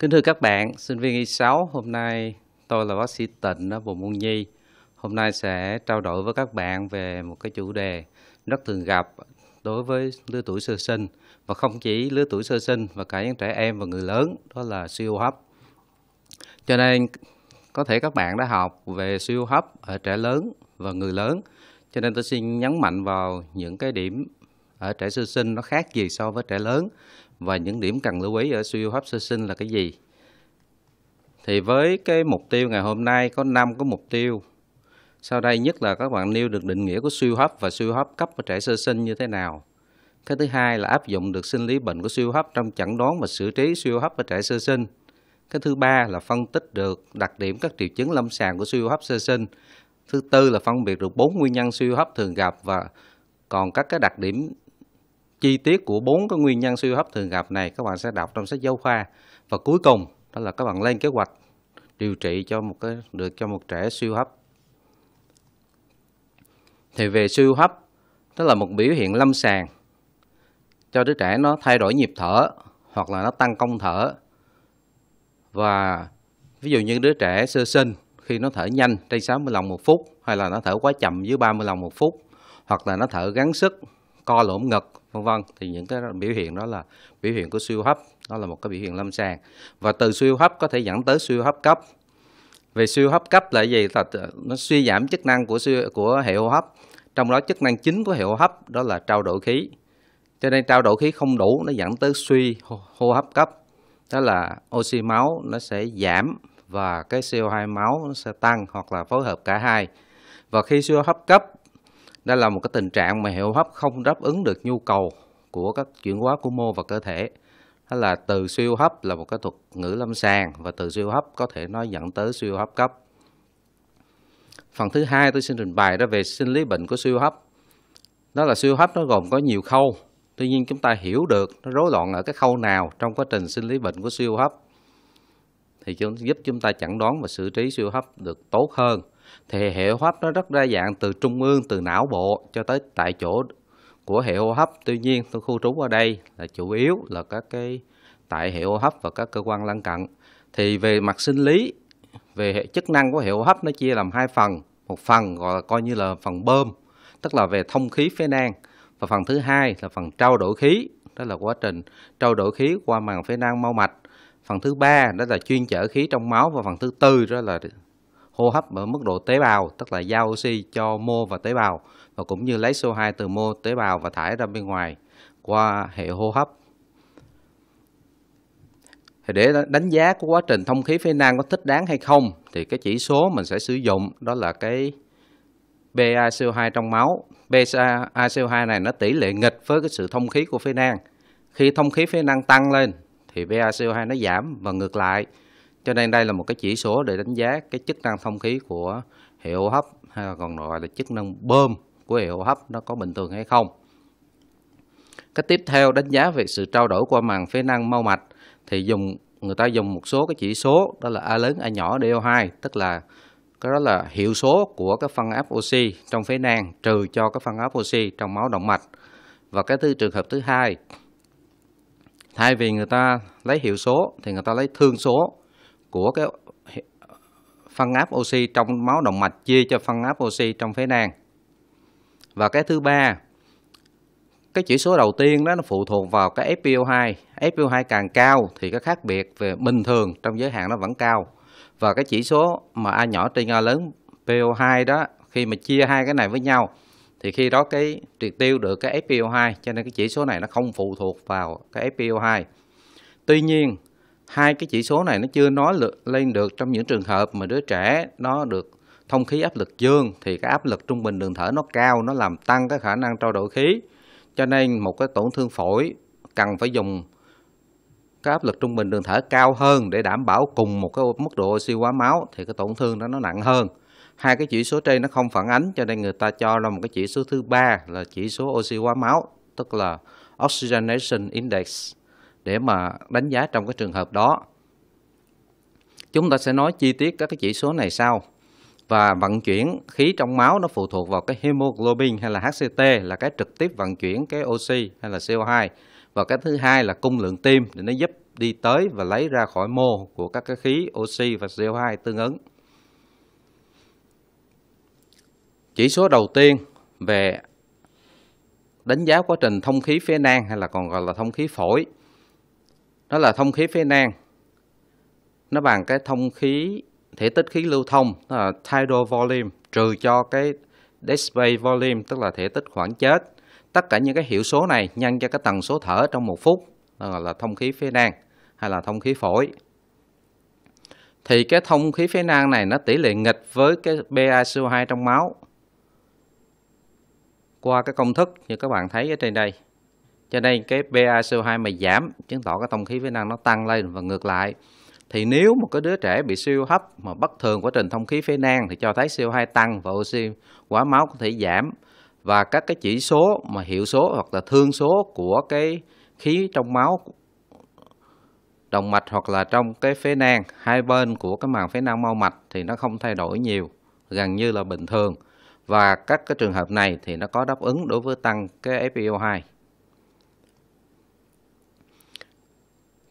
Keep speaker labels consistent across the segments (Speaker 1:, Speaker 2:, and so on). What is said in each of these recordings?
Speaker 1: Kính thưa các bạn, sinh viên Y6, hôm nay tôi là bác sĩ Tịnh ở vùng Môn Nhi. Hôm nay sẽ trao đổi với các bạn về một cái chủ đề rất thường gặp đối với lứa tuổi sơ sinh và không chỉ lứa tuổi sơ sinh và cả những trẻ em và người lớn đó là suy hô hấp. Cho nên có thể các bạn đã học về suy hô hấp ở trẻ lớn và người lớn. Cho nên tôi xin nhấn mạnh vào những cái điểm ở trẻ sơ sinh nó khác gì so với trẻ lớn và những điểm cần lưu ý ở suy hô hấp sơ sinh là cái gì. Thì với cái mục tiêu ngày hôm nay có 5 cái mục tiêu. Sau đây nhất là các bạn nêu được định nghĩa của suy hô hấp và suy hô hấp cấp ở trẻ sơ sinh như thế nào. Cái thứ hai là áp dụng được sinh lý bệnh của suy hô hấp trong chẩn đoán và xử trí suy hô hấp ở trẻ sơ sinh. Cái thứ ba là phân tích được đặc điểm các triệu chứng lâm sàng của suy hô hấp sơ sinh. Thứ tư là phân biệt được bốn nguyên nhân suy hô hấp thường gặp và còn các cái đặc điểm chi tiết của bốn cái nguyên nhân suy hô hấp thường gặp này các bạn sẽ đọc trong sách giáo khoa và cuối cùng đó là các bạn lên kế hoạch điều trị cho một cái được cho một trẻ suy hô hấp thì về suy hô hấp đó là một biểu hiện lâm sàng cho đứa trẻ nó thay đổi nhịp thở hoặc là nó tăng công thở và ví dụ như đứa trẻ sơ sinh khi nó thở nhanh trên 60 lần một phút hay là nó thở quá chậm dưới 30 lần một phút hoặc là nó thở gắng sức co lõm ngực vân vân thì những cái biểu hiện đó là biểu hiện của suy hấp đó là một cái biểu hiện lâm sàng và từ suy hấp có thể dẫn tới suy hấp cấp về suy hấp cấp là gì là nó suy giảm chức năng của suy, của hệ hô hấp trong đó chức năng chính của hệ hô hấp đó là trao đổi khí cho nên trao đổi khí không đủ nó dẫn tới suy hô, hấp cấp đó là oxy máu nó sẽ giảm và cái CO2 máu nó sẽ tăng hoặc là phối hợp cả hai và khi suy hấp cấp đây là một cái tình trạng mà hệ hô hấp không đáp ứng được nhu cầu của các chuyển hóa của mô và cơ thể. Đó là từ suy hô hấp là một cái thuật ngữ lâm sàng và từ suy hô hấp có thể nói dẫn tới suy hô hấp cấp. Phần thứ hai tôi xin trình bày đó về sinh lý bệnh của suy hô hấp. Đó là suy hô hấp nó gồm có nhiều khâu. Tuy nhiên chúng ta hiểu được nó rối loạn ở cái khâu nào trong quá trình sinh lý bệnh của suy hô hấp thì giúp chúng ta chẩn đoán và xử trí suy hô hấp được tốt hơn thì hệ hô hấp nó rất đa dạng từ trung ương từ não bộ cho tới tại chỗ của hệ hô hấp tuy nhiên tôi khu trú ở đây là chủ yếu là các cái tại hệ hô hấp và các cơ quan lân cận thì về mặt sinh lý về hệ chức năng của hệ hô hấp nó chia làm hai phần một phần gọi là coi như là phần bơm tức là về thông khí phế nang và phần thứ hai là phần trao đổi khí đó là quá trình trao đổi khí qua màng phế nang mau mạch phần thứ ba đó là chuyên chở khí trong máu và phần thứ tư đó là hô hấp ở mức độ tế bào, tức là giao oxy cho mô và tế bào và cũng như lấy CO2 từ mô tế bào và thải ra bên ngoài qua hệ hô hấp. Thì để đánh giá của quá trình thông khí phế nang có thích đáng hay không thì cái chỉ số mình sẽ sử dụng đó là cái PaCO2 trong máu. PaCO2 này nó tỷ lệ nghịch với cái sự thông khí của phế nang. Khi thông khí phế nang tăng lên thì PaCO2 nó giảm và ngược lại. Cho nên đây là một cái chỉ số để đánh giá cái chức năng thông khí của hệ hô hấp hay là còn gọi là chức năng bơm của hệ hô hấp nó có bình thường hay không. Cái tiếp theo đánh giá về sự trao đổi qua màng phế năng mau mạch thì dùng người ta dùng một số cái chỉ số đó là A lớn A nhỏ DO2 tức là cái đó là hiệu số của cái phân áp oxy trong phế nang trừ cho cái phân áp oxy trong máu động mạch. Và cái thứ trường hợp thứ hai thay vì người ta lấy hiệu số thì người ta lấy thương số của cái phân áp oxy trong máu động mạch chia cho phân áp oxy trong phế nang. Và cái thứ ba, cái chỉ số đầu tiên đó nó phụ thuộc vào cái FPO2. FPO2 càng cao thì cái khác biệt về bình thường trong giới hạn nó vẫn cao. Và cái chỉ số mà A nhỏ trên A lớn PO2 đó khi mà chia hai cái này với nhau thì khi đó cái triệt tiêu được cái FPO2 cho nên cái chỉ số này nó không phụ thuộc vào cái FPO2. Tuy nhiên hai cái chỉ số này nó chưa nói lượt, lên được trong những trường hợp mà đứa trẻ nó được thông khí áp lực dương thì cái áp lực trung bình đường thở nó cao nó làm tăng cái khả năng trao đổi khí cho nên một cái tổn thương phổi cần phải dùng cái áp lực trung bình đường thở cao hơn để đảm bảo cùng một cái mức độ oxy hóa máu thì cái tổn thương đó nó nặng hơn hai cái chỉ số trên nó không phản ánh cho nên người ta cho ra một cái chỉ số thứ ba là chỉ số oxy hóa máu tức là oxygenation index để mà đánh giá trong cái trường hợp đó. Chúng ta sẽ nói chi tiết các cái chỉ số này sau. Và vận chuyển khí trong máu nó phụ thuộc vào cái hemoglobin hay là HCT là cái trực tiếp vận chuyển cái oxy hay là CO2. Và cái thứ hai là cung lượng tim để nó giúp đi tới và lấy ra khỏi mô của các cái khí oxy và CO2 tương ứng. Chỉ số đầu tiên về đánh giá quá trình thông khí phế nang hay là còn gọi là thông khí phổi đó là thông khí phế nang nó bằng cái thông khí thể tích khí lưu thông là tidal volume trừ cho cái dead space volume tức là thể tích khoảng chết tất cả những cái hiệu số này nhân cho cái tần số thở trong một phút là, là thông khí phế nang hay là thông khí phổi thì cái thông khí phế nang này nó tỷ lệ nghịch với cái PaCO2 trong máu qua cái công thức như các bạn thấy ở trên đây cho nên cái PaCO2 mà giảm chứng tỏ cái thông khí phế nang nó tăng lên và ngược lại thì nếu một cái đứa trẻ bị siêu hấp mà bất thường quá trình thông khí phế nang thì cho thấy CO2 tăng và oxy quá máu có thể giảm và các cái chỉ số mà hiệu số hoặc là thương số của cái khí trong máu động mạch hoặc là trong cái phế nang hai bên của cái màng phế nang mau mạch thì nó không thay đổi nhiều gần như là bình thường và các cái trường hợp này thì nó có đáp ứng đối với tăng cái FPO2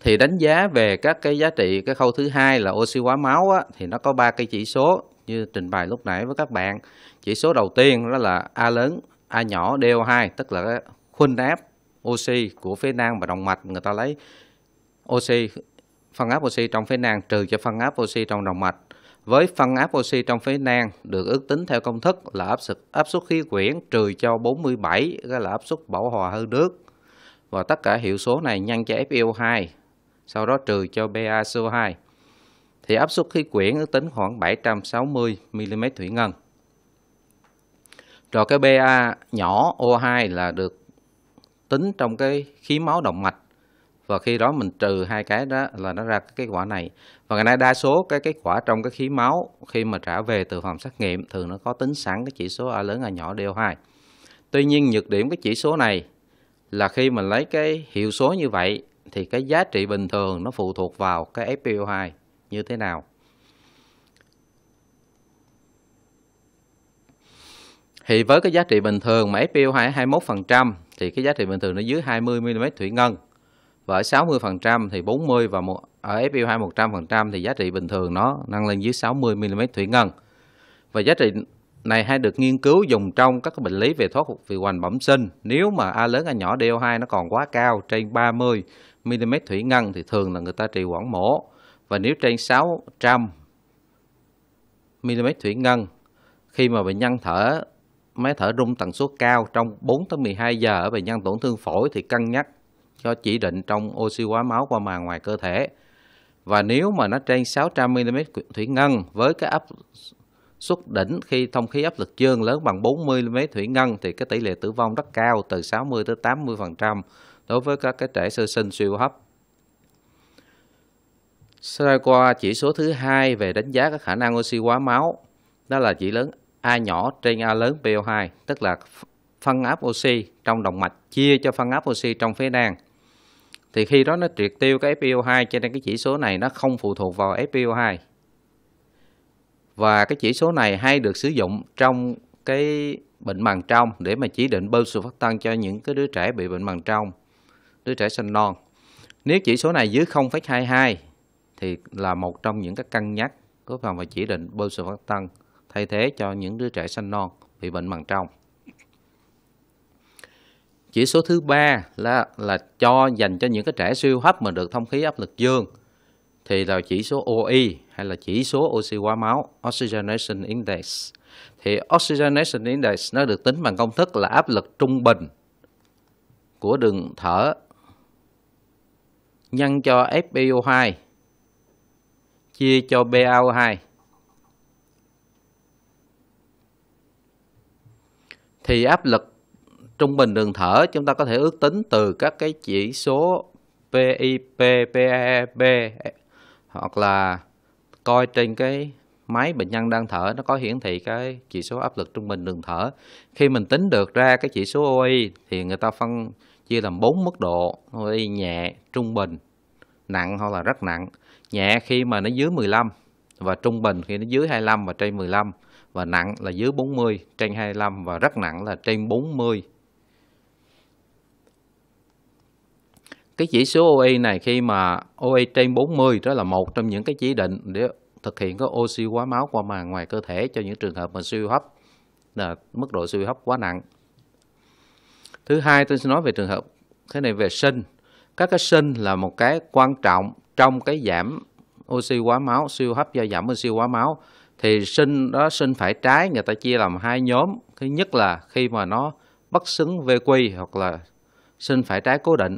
Speaker 1: thì đánh giá về các cái giá trị cái khâu thứ hai là oxy hóa máu á, thì nó có ba cái chỉ số như trình bày lúc nãy với các bạn chỉ số đầu tiên đó là a lớn a nhỏ do2 tức là khuôn áp oxy của phế nang và động mạch người ta lấy oxy phân áp oxy trong phế nang trừ cho phân áp oxy trong động mạch với phân áp oxy trong phế nang được ước tính theo công thức là áp suất áp suất khí quyển trừ cho 47 gọi là áp suất bảo hòa hơi nước và tất cả hiệu số này nhân cho FeO2 sau đó trừ cho PaCO2 thì áp suất khí quyển ước tính khoảng 760 mm thủy ngân. Rồi cái Ba nhỏ O2 là được tính trong cái khí máu động mạch và khi đó mình trừ hai cái đó là nó ra cái kết quả này. Và ngày nay đa số cái kết quả trong cái khí máu khi mà trả về từ phòng xét nghiệm thường nó có tính sẵn cái chỉ số A lớn A nhỏ DO2. Tuy nhiên nhược điểm cái chỉ số này là khi mình lấy cái hiệu số như vậy thì cái giá trị bình thường nó phụ thuộc vào cái FPO2 như thế nào. Thì với cái giá trị bình thường mà FPO2 21% thì cái giá trị bình thường nó dưới 20 mm thủy ngân. Và ở 60% thì 40 và một, ở FPO2 100% thì giá trị bình thường nó nâng lên dưới 60 mm thủy ngân. Và giá trị này hay được nghiên cứu dùng trong các bệnh lý về thoát vị hoành bẩm sinh. Nếu mà A lớn A nhỏ DO2 nó còn quá cao trên 30 mm thủy ngân thì thường là người ta trì quản mổ. Và nếu trên 600 mm thủy ngân khi mà bệnh nhân thở máy thở rung tần suất cao trong 4 tới 12 giờ ở bệnh nhân tổn thương phổi thì cân nhắc cho chỉ định trong oxy hóa máu qua màng ngoài cơ thể. Và nếu mà nó trên 600 mm thủy ngân với cái áp xuất đỉnh khi thông khí áp lực dương lớn bằng 40 mm thủy ngân thì cái tỷ lệ tử vong rất cao từ 60 tới 80% đối với các cái trẻ sơ sinh siêu hấp. Sau qua chỉ số thứ hai về đánh giá các khả năng oxy hóa máu, đó là chỉ lớn A nhỏ trên A lớn PO2, tức là phân áp oxy trong động mạch chia cho phân áp oxy trong phế nang. Thì khi đó nó triệt tiêu cái FPO2 cho nên cái chỉ số này nó không phụ thuộc vào FPO2 và cái chỉ số này hay được sử dụng trong cái bệnh màng trong để mà chỉ định bơm sự phát tăng cho những cái đứa trẻ bị bệnh màng trong, đứa trẻ sinh non. Nếu chỉ số này dưới 0,22 thì là một trong những cái cân nhắc góp phần và chỉ định bơm sự phát tăng thay thế cho những đứa trẻ sinh non bị bệnh màng trong. Chỉ số thứ ba là là cho dành cho những cái trẻ siêu hấp mà được thông khí áp lực dương thì là chỉ số OI hay là chỉ số oxy hóa máu oxygenation index thì oxygenation index nó được tính bằng công thức là áp lực trung bình của đường thở nhân cho FeO2 chia cho PaO2 thì áp lực trung bình đường thở chúng ta có thể ước tính từ các cái chỉ số PIP, PEP e, hoặc là coi trên cái máy bệnh nhân đang thở nó có hiển thị cái chỉ số áp lực trung bình đường thở. Khi mình tính được ra cái chỉ số OI thì người ta phân chia làm bốn mức độ OI nhẹ, trung bình, nặng hoặc là rất nặng. Nhẹ khi mà nó dưới 15 và trung bình khi nó dưới 25 và trên 15 và nặng là dưới 40, trên 25 và rất nặng là trên 40 cái chỉ số OE này khi mà OE trên 40 đó là một trong những cái chỉ định để thực hiện cái oxy hóa máu qua màng ngoài cơ thể cho những trường hợp mà suy hấp là mức độ suy hấp quá nặng. Thứ hai tôi sẽ nói về trường hợp cái này về sinh. Các cái sinh là một cái quan trọng trong cái giảm oxy hóa máu, siêu hấp do giảm oxy hóa máu thì sinh đó sinh phải trái người ta chia làm hai nhóm. Thứ nhất là khi mà nó bất xứng VQ hoặc là sinh phải trái cố định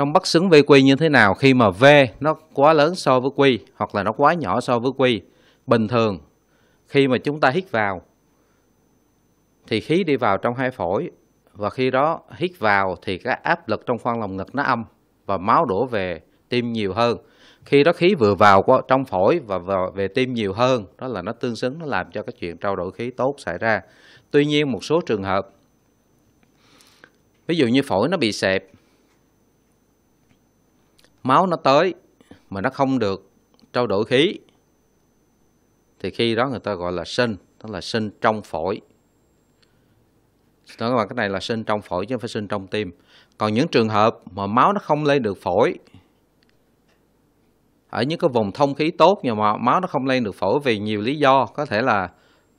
Speaker 1: trong bất xứng quy như thế nào khi mà V nó quá lớn so với quy hoặc là nó quá nhỏ so với quy Bình thường khi mà chúng ta hít vào thì khí đi vào trong hai phổi và khi đó hít vào thì cái áp lực trong khoang lồng ngực nó âm và máu đổ về tim nhiều hơn. Khi đó khí vừa vào qua trong phổi và về tim nhiều hơn, đó là nó tương xứng nó làm cho cái chuyện trao đổi khí tốt xảy ra. Tuy nhiên một số trường hợp ví dụ như phổi nó bị sẹp máu nó tới mà nó không được trao đổi khí thì khi đó người ta gọi là sinh đó là sinh trong phổi nói các bạn cái này là sinh trong phổi chứ không phải sinh trong tim còn những trường hợp mà máu nó không lên được phổi ở những cái vùng thông khí tốt nhưng mà máu nó không lên được phổi vì nhiều lý do có thể là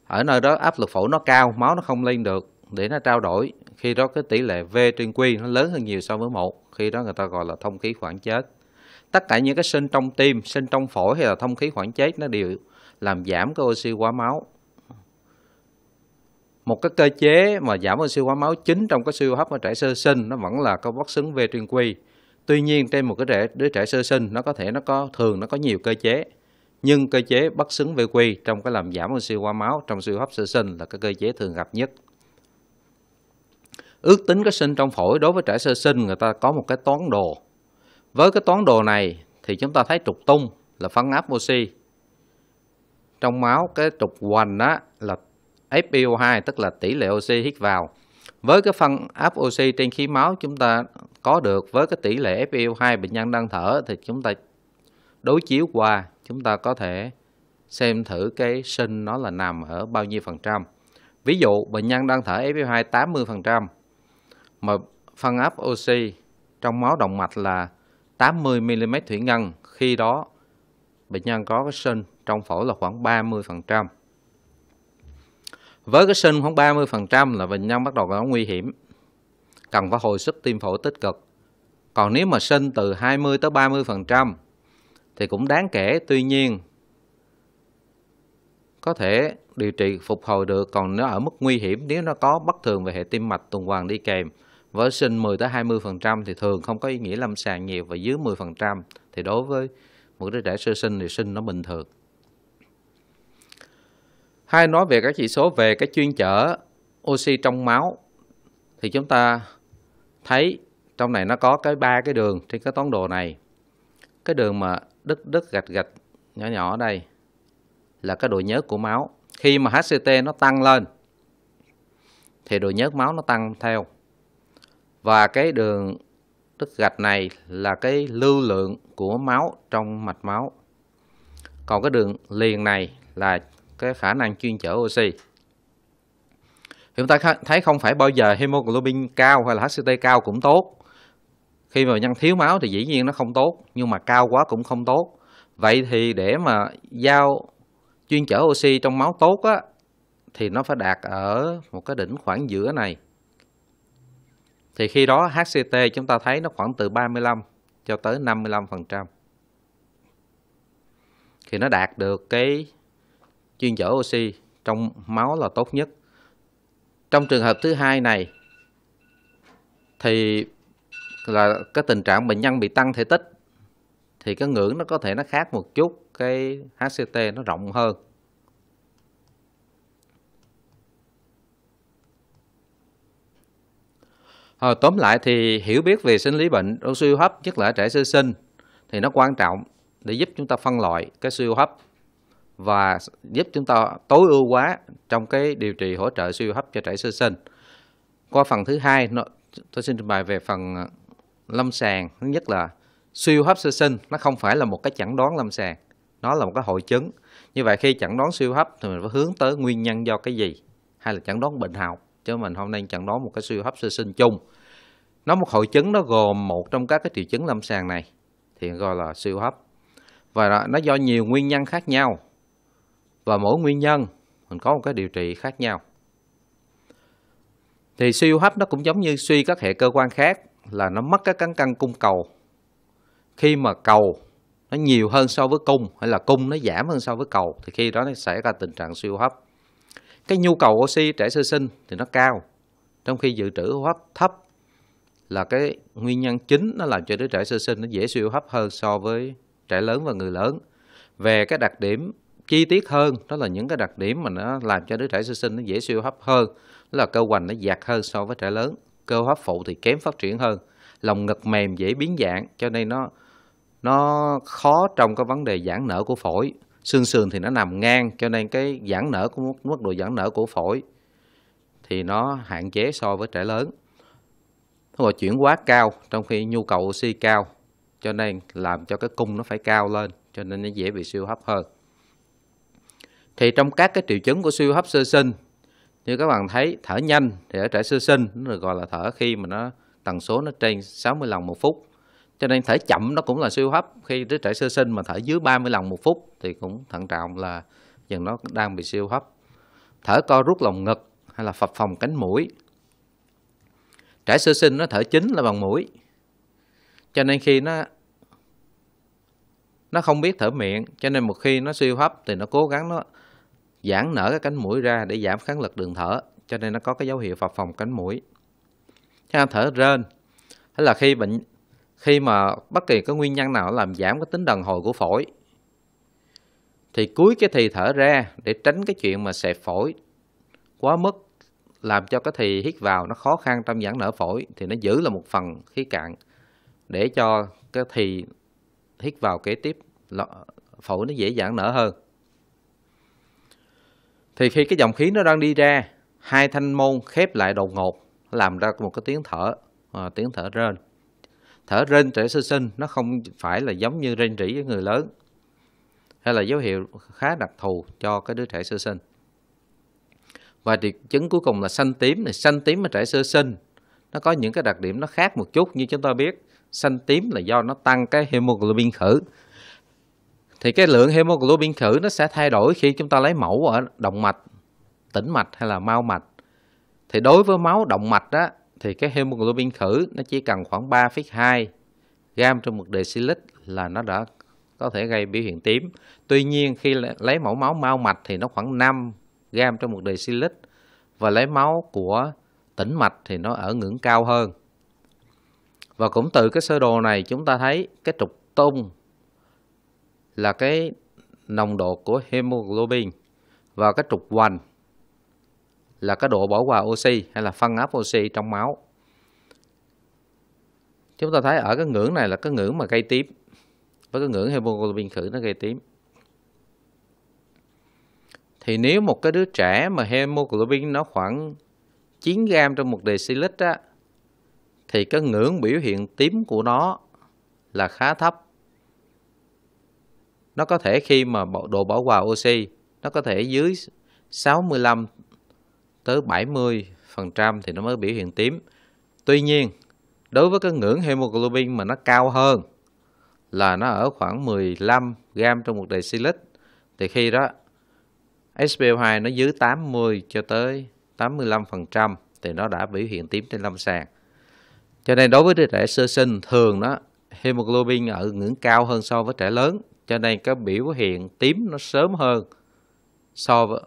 Speaker 1: ở nơi đó áp lực phổi nó cao máu nó không lên được để nó trao đổi khi đó cái tỷ lệ V trên Q nó lớn hơn nhiều so với một khi đó người ta gọi là thông khí khoảng chết tất cả những cái sinh trong tim sinh trong phổi hay là thông khí khoảng chết nó đều làm giảm cái oxy hóa máu một cái cơ chế mà giảm oxy hóa máu chính trong cái suy hô hấp ở trẻ sơ sinh nó vẫn là có vắc xứng V trên Q tuy nhiên trên một cái trẻ đứa trẻ sơ sinh nó có thể nó có thường nó có nhiều cơ chế nhưng cơ chế bất xứng VQ trong cái làm giảm oxy hóa máu trong suy hấp sơ sinh là cái cơ chế thường gặp nhất ước tính cái sinh trong phổi đối với trẻ sơ sinh người ta có một cái toán đồ với cái toán đồ này thì chúng ta thấy trục tung là phân áp oxy trong máu cái trục hoành đó là FPO2 tức là tỷ lệ oxy hít vào với cái phân áp oxy trên khí máu chúng ta có được với cái tỷ lệ FPO2 bệnh nhân đang thở thì chúng ta đối chiếu qua chúng ta có thể xem thử cái sinh nó là nằm ở bao nhiêu phần trăm. Ví dụ bệnh nhân đang thở FPO2 80%, mà phân áp oxy trong máu động mạch là 80 mm thủy ngân, khi đó bệnh nhân có cái sên trong phổi là khoảng 30%. Với cái sên khoảng 30% là bệnh nhân bắt đầu có nguy hiểm, cần phải hồi sức tim phổi tích cực. Còn nếu mà sên từ 20 tới 30% thì cũng đáng kể, tuy nhiên có thể điều trị phục hồi được còn nó ở mức nguy hiểm nếu nó có bất thường về hệ tim mạch tuần hoàn đi kèm với sinh 10 tới 20% thì thường không có ý nghĩa lâm sàng nhiều và dưới 10% thì đối với một đứa trẻ sơ sinh thì sinh nó bình thường. Hai nói về các chỉ số về cái chuyên chở oxy trong máu thì chúng ta thấy trong này nó có cái ba cái đường trên cái toán đồ này. Cái đường mà đứt đứt gạch gạch nhỏ nhỏ đây là cái độ nhớt của máu. Khi mà HCT nó tăng lên thì độ nhớt máu nó tăng theo và cái đường tức gạch này là cái lưu lượng của máu trong mạch máu còn cái đường liền này là cái khả năng chuyên chở oxy chúng ta thấy không phải bao giờ hemoglobin cao hay là HCT cao cũng tốt khi mà nhân thiếu máu thì dĩ nhiên nó không tốt nhưng mà cao quá cũng không tốt vậy thì để mà giao chuyên chở oxy trong máu tốt á thì nó phải đạt ở một cái đỉnh khoảng giữa này thì khi đó HCT chúng ta thấy nó khoảng từ 35 cho tới 55%. Thì nó đạt được cái chuyên chở oxy trong máu là tốt nhất. Trong trường hợp thứ hai này thì là cái tình trạng bệnh nhân bị tăng thể tích thì cái ngưỡng nó có thể nó khác một chút cái HCT nó rộng hơn À, tóm lại thì hiểu biết về sinh lý bệnh ở suy hô hấp nhất là trẻ sơ sinh thì nó quan trọng để giúp chúng ta phân loại cái suy hô hấp và giúp chúng ta tối ưu hóa trong cái điều trị hỗ trợ suy hô hấp cho trẻ sơ sinh. Qua phần thứ hai, nó, tôi xin trình bày về phần ờ, lâm sàng. Thứ nhất là suy hô hấp sơ sinh nó không phải là một cái chẩn đoán lâm sàng, nó là một cái hội chứng. Như vậy khi chẩn đoán suy hô hấp thì mình phải hướng tới nguyên nhân do cái gì hay là chẩn đoán bệnh học chứ mình không nên chẩn đoán một cái suy hấp sơ sinh chung nó một hội chứng nó gồm một trong các cái triệu chứng lâm sàng này thì gọi là siêu hấp và nó do nhiều nguyên nhân khác nhau và mỗi nguyên nhân mình có một cái điều trị khác nhau thì siêu hấp nó cũng giống như suy các hệ cơ quan khác là nó mất cái cán cân cung cầu khi mà cầu nó nhiều hơn so với cung hay là cung nó giảm hơn so với cầu thì khi đó nó xảy ra tình trạng siêu hấp cái nhu cầu oxy trẻ sơ sinh thì nó cao trong khi dự trữ hô hấp thấp là cái nguyên nhân chính nó làm cho đứa trẻ sơ sinh nó dễ suy hô hấp hơn so với trẻ lớn và người lớn về cái đặc điểm chi tiết hơn đó là những cái đặc điểm mà nó làm cho đứa trẻ sơ sinh nó dễ suy hô hấp hơn đó là cơ hoành nó dạt hơn so với trẻ lớn cơ hấp phụ thì kém phát triển hơn lồng ngực mềm dễ biến dạng cho nên nó nó khó trong cái vấn đề giãn nở của phổi xương sườn thì nó nằm ngang cho nên cái giãn nở của mức độ giãn nở của phổi thì nó hạn chế so với trẻ lớn rồi chuyển quá cao trong khi nhu cầu oxy cao cho nên làm cho cái cung nó phải cao lên cho nên nó dễ bị siêu hấp hơn thì trong các cái triệu chứng của siêu hấp sơ sinh như các bạn thấy thở nhanh thì ở trẻ sơ sinh nó được gọi là thở khi mà nó tần số nó trên 60 lần một phút cho nên thở chậm nó cũng là siêu hấp khi đứa trẻ sơ sinh mà thở dưới 30 lần một phút thì cũng thận trọng là dần nó đang bị siêu hấp thở co rút lồng ngực hay là phập phồng cánh mũi trẻ sơ sinh nó thở chính là bằng mũi cho nên khi nó nó không biết thở miệng cho nên một khi nó siêu hấp thì nó cố gắng nó giãn nở cái cánh mũi ra để giảm kháng lực đường thở cho nên nó có cái dấu hiệu phập phồng cánh mũi thở rên hay là khi bệnh khi mà bất kỳ cái nguyên nhân nào làm giảm cái tính đàn hồi của phổi thì cuối cái thì thở ra để tránh cái chuyện mà xẹp phổi quá mức làm cho cái thì hít vào nó khó khăn trong giãn nở phổi thì nó giữ là một phần khí cạn để cho cái thì hít vào kế tiếp phổi nó dễ giãn nở hơn thì khi cái dòng khí nó đang đi ra hai thanh môn khép lại đột ngột làm ra một cái tiếng thở à, tiếng thở rên thở rên trẻ sơ sinh nó không phải là giống như rên rỉ với người lớn hay là dấu hiệu khá đặc thù cho cái đứa trẻ sơ sinh và triệu chứng cuối cùng là xanh tím này xanh tím ở trẻ sơ sinh nó có những cái đặc điểm nó khác một chút như chúng ta biết xanh tím là do nó tăng cái hemoglobin khử thì cái lượng hemoglobin khử nó sẽ thay đổi khi chúng ta lấy mẫu ở động mạch tĩnh mạch hay là mau mạch thì đối với máu động mạch đó thì cái hemoglobin khử nó chỉ cần khoảng 3,2 gram trong một decilit là nó đã có thể gây biểu hiện tím. Tuy nhiên khi lấy mẫu máu mau mạch thì nó khoảng 5 gram trong một decilit và lấy máu của tĩnh mạch thì nó ở ngưỡng cao hơn. Và cũng từ cái sơ đồ này chúng ta thấy cái trục tung là cái nồng độ của hemoglobin và cái trục hoành là cái độ bỏ hòa oxy hay là phân áp oxy trong máu. Chúng ta thấy ở cái ngưỡng này là cái ngưỡng mà gây tím với cái ngưỡng hemoglobin khử nó gây tím. Thì nếu một cái đứa trẻ mà hemoglobin nó khoảng 9 gram trong một decilit á thì cái ngưỡng biểu hiện tím của nó là khá thấp. Nó có thể khi mà độ bảo hòa oxy nó có thể dưới 65 tới 70% thì nó mới biểu hiện tím. Tuy nhiên, đối với cái ngưỡng hemoglobin mà nó cao hơn là nó ở khoảng 15 gram trong một dl thì khi đó SPO2 nó dưới 80 cho tới 85% thì nó đã biểu hiện tím trên lâm sàng. Cho nên đối với trẻ sơ sinh thường nó hemoglobin ở ngưỡng cao hơn so với trẻ lớn, cho nên cái biểu hiện tím nó sớm hơn so với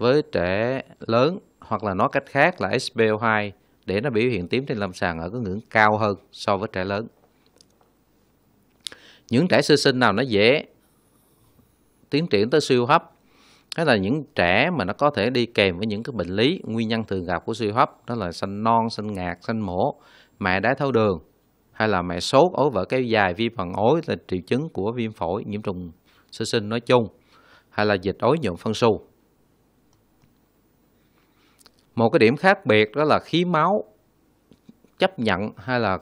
Speaker 1: với trẻ lớn hoặc là nói cách khác là SPO2 để nó biểu hiện tím trên lâm sàng ở cái ngưỡng cao hơn so với trẻ lớn. Những trẻ sơ sinh nào nó dễ tiến triển tới siêu hấp hay là những trẻ mà nó có thể đi kèm với những cái bệnh lý nguyên nhân thường gặp của siêu hấp đó là sanh non, sanh ngạt, sanh mổ, mẹ đái tháo đường hay là mẹ sốt ối vỡ kéo dài viêm phần ối là triệu chứng của viêm phổi nhiễm trùng sơ sinh nói chung hay là dịch ối nhuận phân su một cái điểm khác biệt đó là khí máu chấp nhận hay là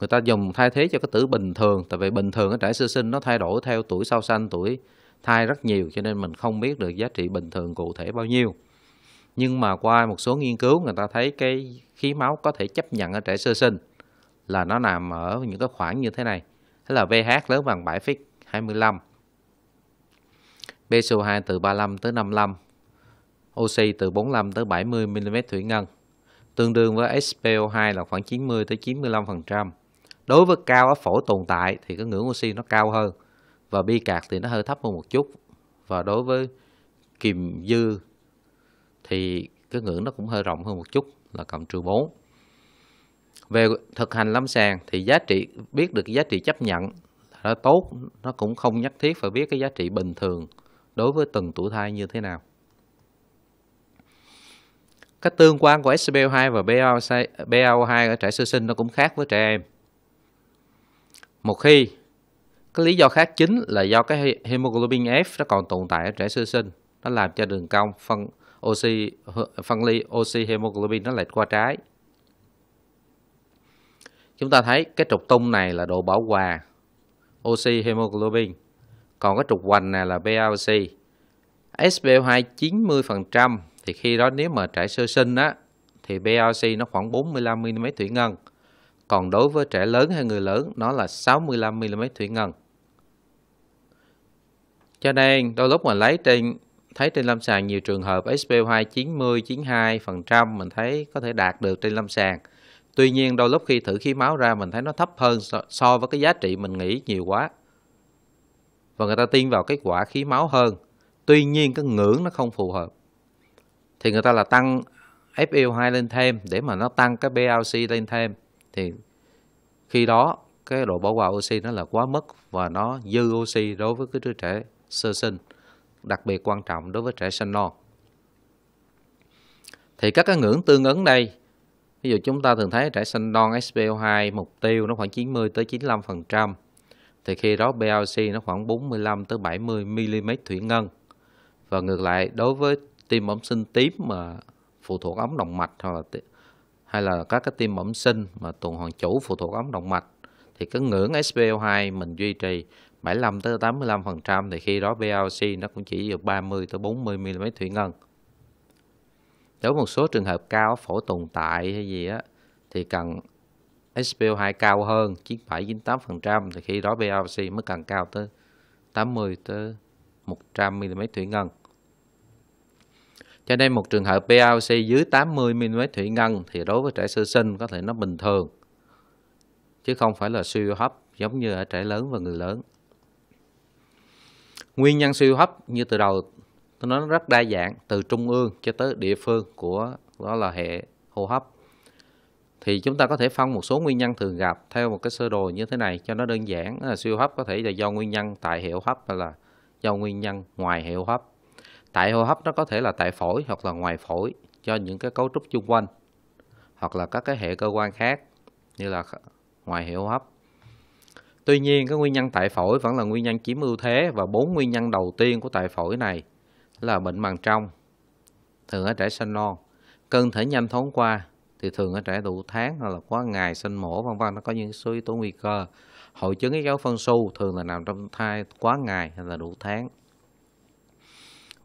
Speaker 1: người ta dùng thay thế cho cái tử bình thường tại vì bình thường cái trẻ sơ sinh nó thay đổi theo tuổi sau sanh tuổi thai rất nhiều cho nên mình không biết được giá trị bình thường cụ thể bao nhiêu nhưng mà qua một số nghiên cứu người ta thấy cái khí máu có thể chấp nhận ở trẻ sơ sinh là nó nằm ở những cái khoảng như thế này thế là pH lớn bằng 7,25 PSO2 từ 35 tới 55 oxy từ 45 tới 70 mm thủy ngân, tương đương với SPO2 là khoảng 90 tới 95%. Đối với cao ở phổi tồn tại thì cái ngưỡng oxy nó cao hơn và bi cạc thì nó hơi thấp hơn một chút. Và đối với kiềm dư thì cái ngưỡng nó cũng hơi rộng hơn một chút là cộng trừ 4. Về thực hành lâm sàng thì giá trị biết được giá trị chấp nhận là tốt, nó cũng không nhất thiết phải biết cái giá trị bình thường đối với từng tuổi thai như thế nào cái tương quan của SPO2 và BO2 ở trẻ sơ sinh nó cũng khác với trẻ em. Một khi cái lý do khác chính là do cái hemoglobin F nó còn tồn tại ở trẻ sơ sinh, nó làm cho đường cong phân oxy phân ly oxy hemoglobin nó lệch qua trái. Chúng ta thấy cái trục tung này là độ bảo hòa oxy hemoglobin, còn cái trục hoành này là BOC. SPO2 90% thì khi đó nếu mà trẻ sơ sinh á thì BRC nó khoảng 45 mm thủy ngân. Còn đối với trẻ lớn hay người lớn nó là 65 mm thủy ngân. Cho nên đôi lúc mà lấy trên thấy trên lâm sàng nhiều trường hợp SPO2 90 92% mình thấy có thể đạt được trên lâm sàng. Tuy nhiên đôi lúc khi thử khí máu ra mình thấy nó thấp hơn so với cái giá trị mình nghĩ nhiều quá. Và người ta tin vào kết quả khí máu hơn. Tuy nhiên cái ngưỡng nó không phù hợp thì người ta là tăng FiO2 e lên thêm để mà nó tăng cái PLC lên thêm thì khi đó cái độ bảo hòa oxy nó là quá mức và nó dư oxy đối với cái đứa trẻ sơ sinh đặc biệt quan trọng đối với trẻ sinh non thì các cái ngưỡng tương ứng đây ví dụ chúng ta thường thấy trẻ sinh non SPO2 e mục tiêu nó khoảng 90 tới 95% thì khi đó BLC nó khoảng 45 tới 70 mm thủy ngân và ngược lại đối với tim bẩm sinh tím mà phụ thuộc ống động mạch hoặc là hay là các cái tim bẩm sinh mà tuần hoàn chủ phụ thuộc ống động mạch thì cái ngưỡng SPO2 mình duy trì 75 tới 85% thì khi đó BLC nó cũng chỉ được 30 tới 40 mm thủy ngân. Đối một số trường hợp cao phổi tồn tại hay gì á thì cần SPO2 cao hơn 97 98% thì khi đó BLC mới cần cao tới 80 tới 100 mm thủy ngân. Cho nên một trường hợp PAOC dưới 80 mm thủy ngân thì đối với trẻ sơ sinh có thể nó bình thường chứ không phải là suy hấp giống như ở trẻ lớn và người lớn. Nguyên nhân suy hấp như từ đầu tôi nói rất đa dạng từ trung ương cho tới địa phương của đó là hệ hô hấp. Thì chúng ta có thể phân một số nguyên nhân thường gặp theo một cái sơ đồ như thế này cho nó đơn giản là suy hấp có thể là do nguyên nhân tại hệ hô hấp hay là do nguyên nhân ngoài hệ hô hấp tại hô hấp nó có thể là tại phổi hoặc là ngoài phổi cho những cái cấu trúc chung quanh hoặc là các cái hệ cơ quan khác như là ngoài hệ hô hấp. Tuy nhiên, cái nguyên nhân tại phổi vẫn là nguyên nhân chiếm ưu thế và bốn nguyên nhân đầu tiên của tại phổi này là bệnh màng trong, thường ở trẻ sinh non, cơn thể nhanh thoáng qua thì thường ở trẻ đủ tháng hoặc là quá ngày sinh mổ vân vân nó có những số yếu tố nguy cơ. Hội chứng cái kéo phân su thường là nằm trong thai quá ngày hay là đủ tháng.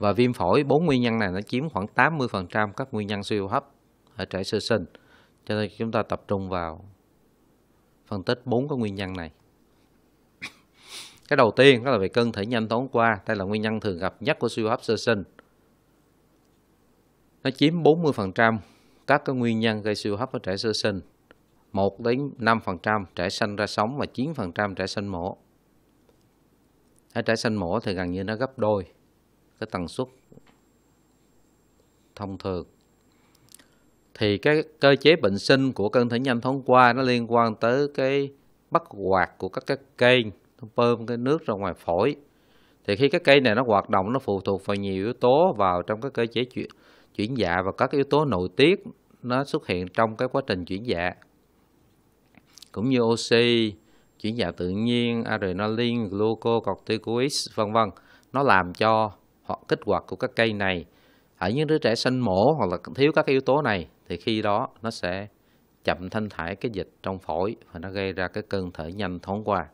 Speaker 1: Và viêm phổi, bốn nguyên nhân này nó chiếm khoảng 80% các nguyên nhân suy hô hấp ở trẻ sơ sinh. Cho nên chúng ta tập trung vào phân tích bốn cái nguyên nhân này. Cái đầu tiên đó là về cân thể nhanh tối qua, đây là nguyên nhân thường gặp nhất của suy hô hấp sơ sinh. Nó chiếm 40% các cái nguyên nhân gây suy hô hấp ở trẻ sơ sinh. 1 đến 5% trẻ sinh ra sống và 9% trẻ sinh mổ. Ở trẻ sinh mổ thì gần như nó gấp đôi cái tần suất thông thường thì cái cơ chế bệnh sinh của cơn thể nhanh thoáng qua nó liên quan tới cái bắt hoạt của các cái kênh bơm cái nước ra ngoài phổi thì khi cái cây này nó hoạt động nó phụ thuộc vào nhiều yếu tố vào trong cái cơ chế chuyển chuyển dạ và các yếu tố nội tiết nó xuất hiện trong cái quá trình chuyển dạ cũng như oxy chuyển dạ tự nhiên adrenaline glucocorticoids vân vân nó làm cho hoặc kích hoạt của các cây này ở những đứa trẻ sinh mổ hoặc là thiếu các yếu tố này thì khi đó nó sẽ chậm thanh thải cái dịch trong phổi và nó gây ra cái cơn thở nhanh thoáng qua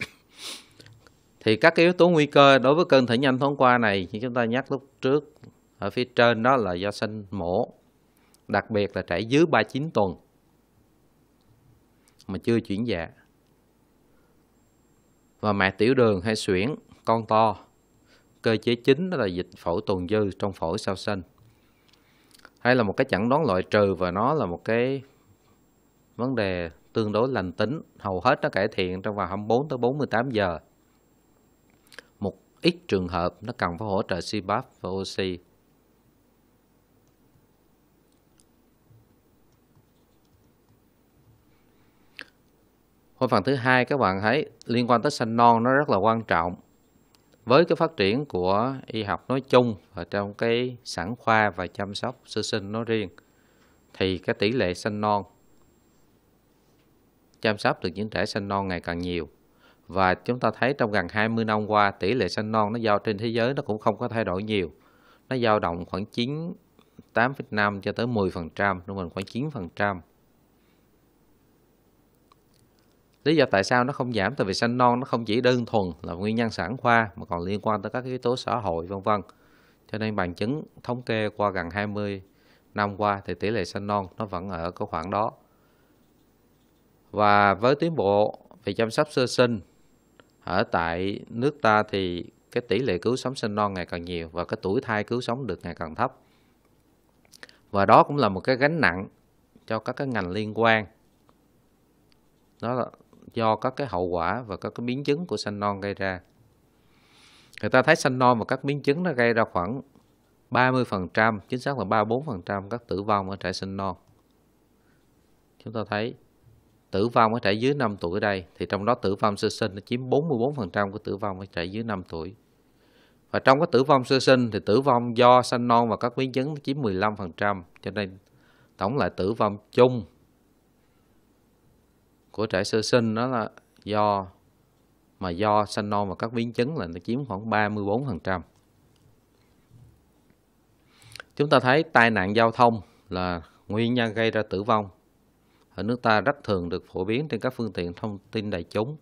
Speaker 1: thì các cái yếu tố nguy cơ đối với cơn thở nhanh thoáng qua này như chúng ta nhắc lúc trước ở phía trên đó là do sinh mổ đặc biệt là trẻ dưới 39 tuần mà chưa chuyển dạ và mẹ tiểu đường hay suyễn con to cơ chế chính đó là dịch phổi tồn dư trong phổi sau sinh hay là một cái chẩn đoán loại trừ và nó là một cái vấn đề tương đối lành tính hầu hết nó cải thiện trong vòng 24 tới 48 giờ một ít trường hợp nó cần phải hỗ trợ CPAP và oxy Phần thứ hai các bạn thấy liên quan tới sanh non nó rất là quan trọng với cái phát triển của y học nói chung và trong cái sản khoa và chăm sóc sơ sinh nói riêng thì cái tỷ lệ sinh non chăm sóc được những trẻ sinh non ngày càng nhiều và chúng ta thấy trong gần 20 năm qua tỷ lệ sinh non nó giao trên thế giới nó cũng không có thay đổi nhiều nó dao động khoảng 9 8,5 cho tới 10% trung bình khoảng 9% lý do tại sao nó không giảm tại vì xanh non nó không chỉ đơn thuần là nguyên nhân sản khoa mà còn liên quan tới các yếu tố xã hội vân vân cho nên bằng chứng thống kê qua gần 20 năm qua thì tỷ lệ xanh non nó vẫn ở cái khoảng đó và với tiến bộ về chăm sóc sơ sinh ở tại nước ta thì cái tỷ lệ cứu sống sinh non ngày càng nhiều và cái tuổi thai cứu sống được ngày càng thấp và đó cũng là một cái gánh nặng cho các cái ngành liên quan đó là do các cái hậu quả và các cái biến chứng của xanh non gây ra. Người ta thấy xanh non và các biến chứng nó gây ra khoảng 30%, chính xác là 34% các tử vong ở trẻ sinh non. Chúng ta thấy tử vong ở trẻ dưới 5 tuổi ở đây thì trong đó tử vong sơ sinh nó chiếm 44% của tử vong ở trẻ dưới 5 tuổi. Và trong cái tử vong sơ sinh thì tử vong do sanh non và các biến chứng chiếm 15%, cho nên tổng lại tử vong chung của trẻ sơ sinh đó là do mà do sanh non và các biến chứng là nó chiếm khoảng 34%. Chúng ta thấy tai nạn giao thông là nguyên nhân gây ra tử vong. Ở nước ta rất thường được phổ biến trên các phương tiện thông tin đại chúng.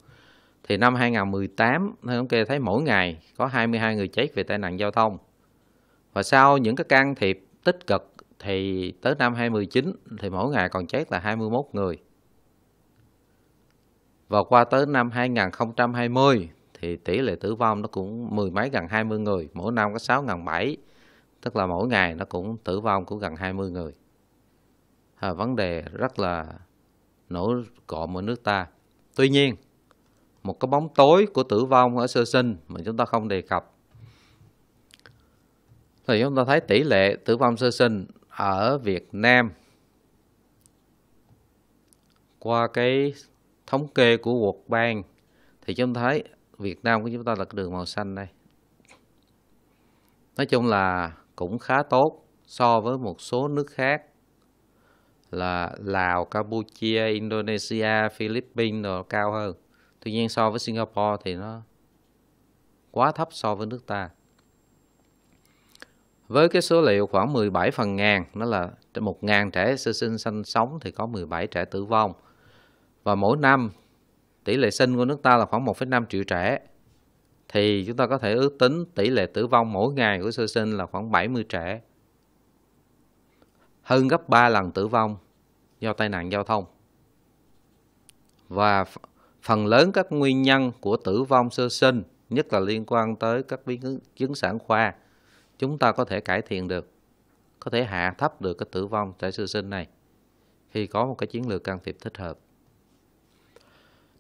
Speaker 1: Thì năm 2018, theo thống kê thấy mỗi ngày có 22 người chết vì tai nạn giao thông. Và sau những cái can thiệp tích cực thì tới năm 2019 thì mỗi ngày còn chết là 21 người và qua tới năm 2020 thì tỷ lệ tử vong nó cũng mười mấy gần 20 người, mỗi năm có 6 ngàn bảy tức là mỗi ngày nó cũng tử vong của gần 20 người. À, vấn đề rất là nổi cộm ở nước ta. Tuy nhiên, một cái bóng tối của tử vong ở sơ sinh mà chúng ta không đề cập. Thì chúng ta thấy tỷ lệ tử vong sơ sinh ở Việt Nam qua cái thống kê của World Bank thì chúng thấy Việt Nam của chúng ta là cái đường màu xanh đây nói chung là cũng khá tốt so với một số nước khác là Lào, Campuchia, Indonesia, Philippines đồ cao hơn. Tuy nhiên so với Singapore thì nó quá thấp so với nước ta. Với cái số liệu khoảng 17 phần ngàn, nó là 1 ngàn trẻ sơ sinh sanh sống thì có 17 trẻ tử vong và mỗi năm tỷ lệ sinh của nước ta là khoảng 1,5 triệu trẻ thì chúng ta có thể ước tính tỷ lệ tử vong mỗi ngày của sơ sinh là khoảng 70 trẻ hơn gấp 3 lần tử vong do tai nạn giao thông và phần lớn các nguyên nhân của tử vong sơ sinh nhất là liên quan tới các biến chứng sản khoa chúng ta có thể cải thiện được có thể hạ thấp được cái tử vong trẻ sơ sinh này khi có một cái chiến lược can thiệp thích hợp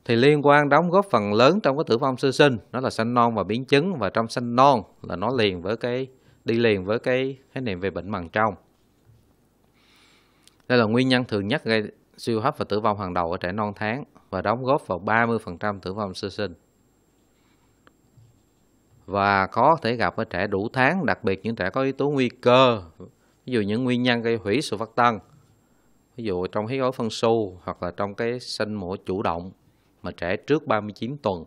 Speaker 1: thì liên quan đóng góp phần lớn trong cái tử vong sơ sinh nó là sanh non và biến chứng và trong sanh non là nó liền với cái đi liền với cái khái niệm về bệnh màng trong đây là nguyên nhân thường nhất gây siêu hấp và tử vong hàng đầu ở trẻ non tháng và đóng góp vào 30% tử vong sơ sinh và có thể gặp ở trẻ đủ tháng đặc biệt những trẻ có yếu tố nguy cơ ví dụ những nguyên nhân gây hủy sự phát tăng ví dụ trong huyết ối phân su hoặc là trong cái sinh mổ chủ động mà trẻ trước 39 tuần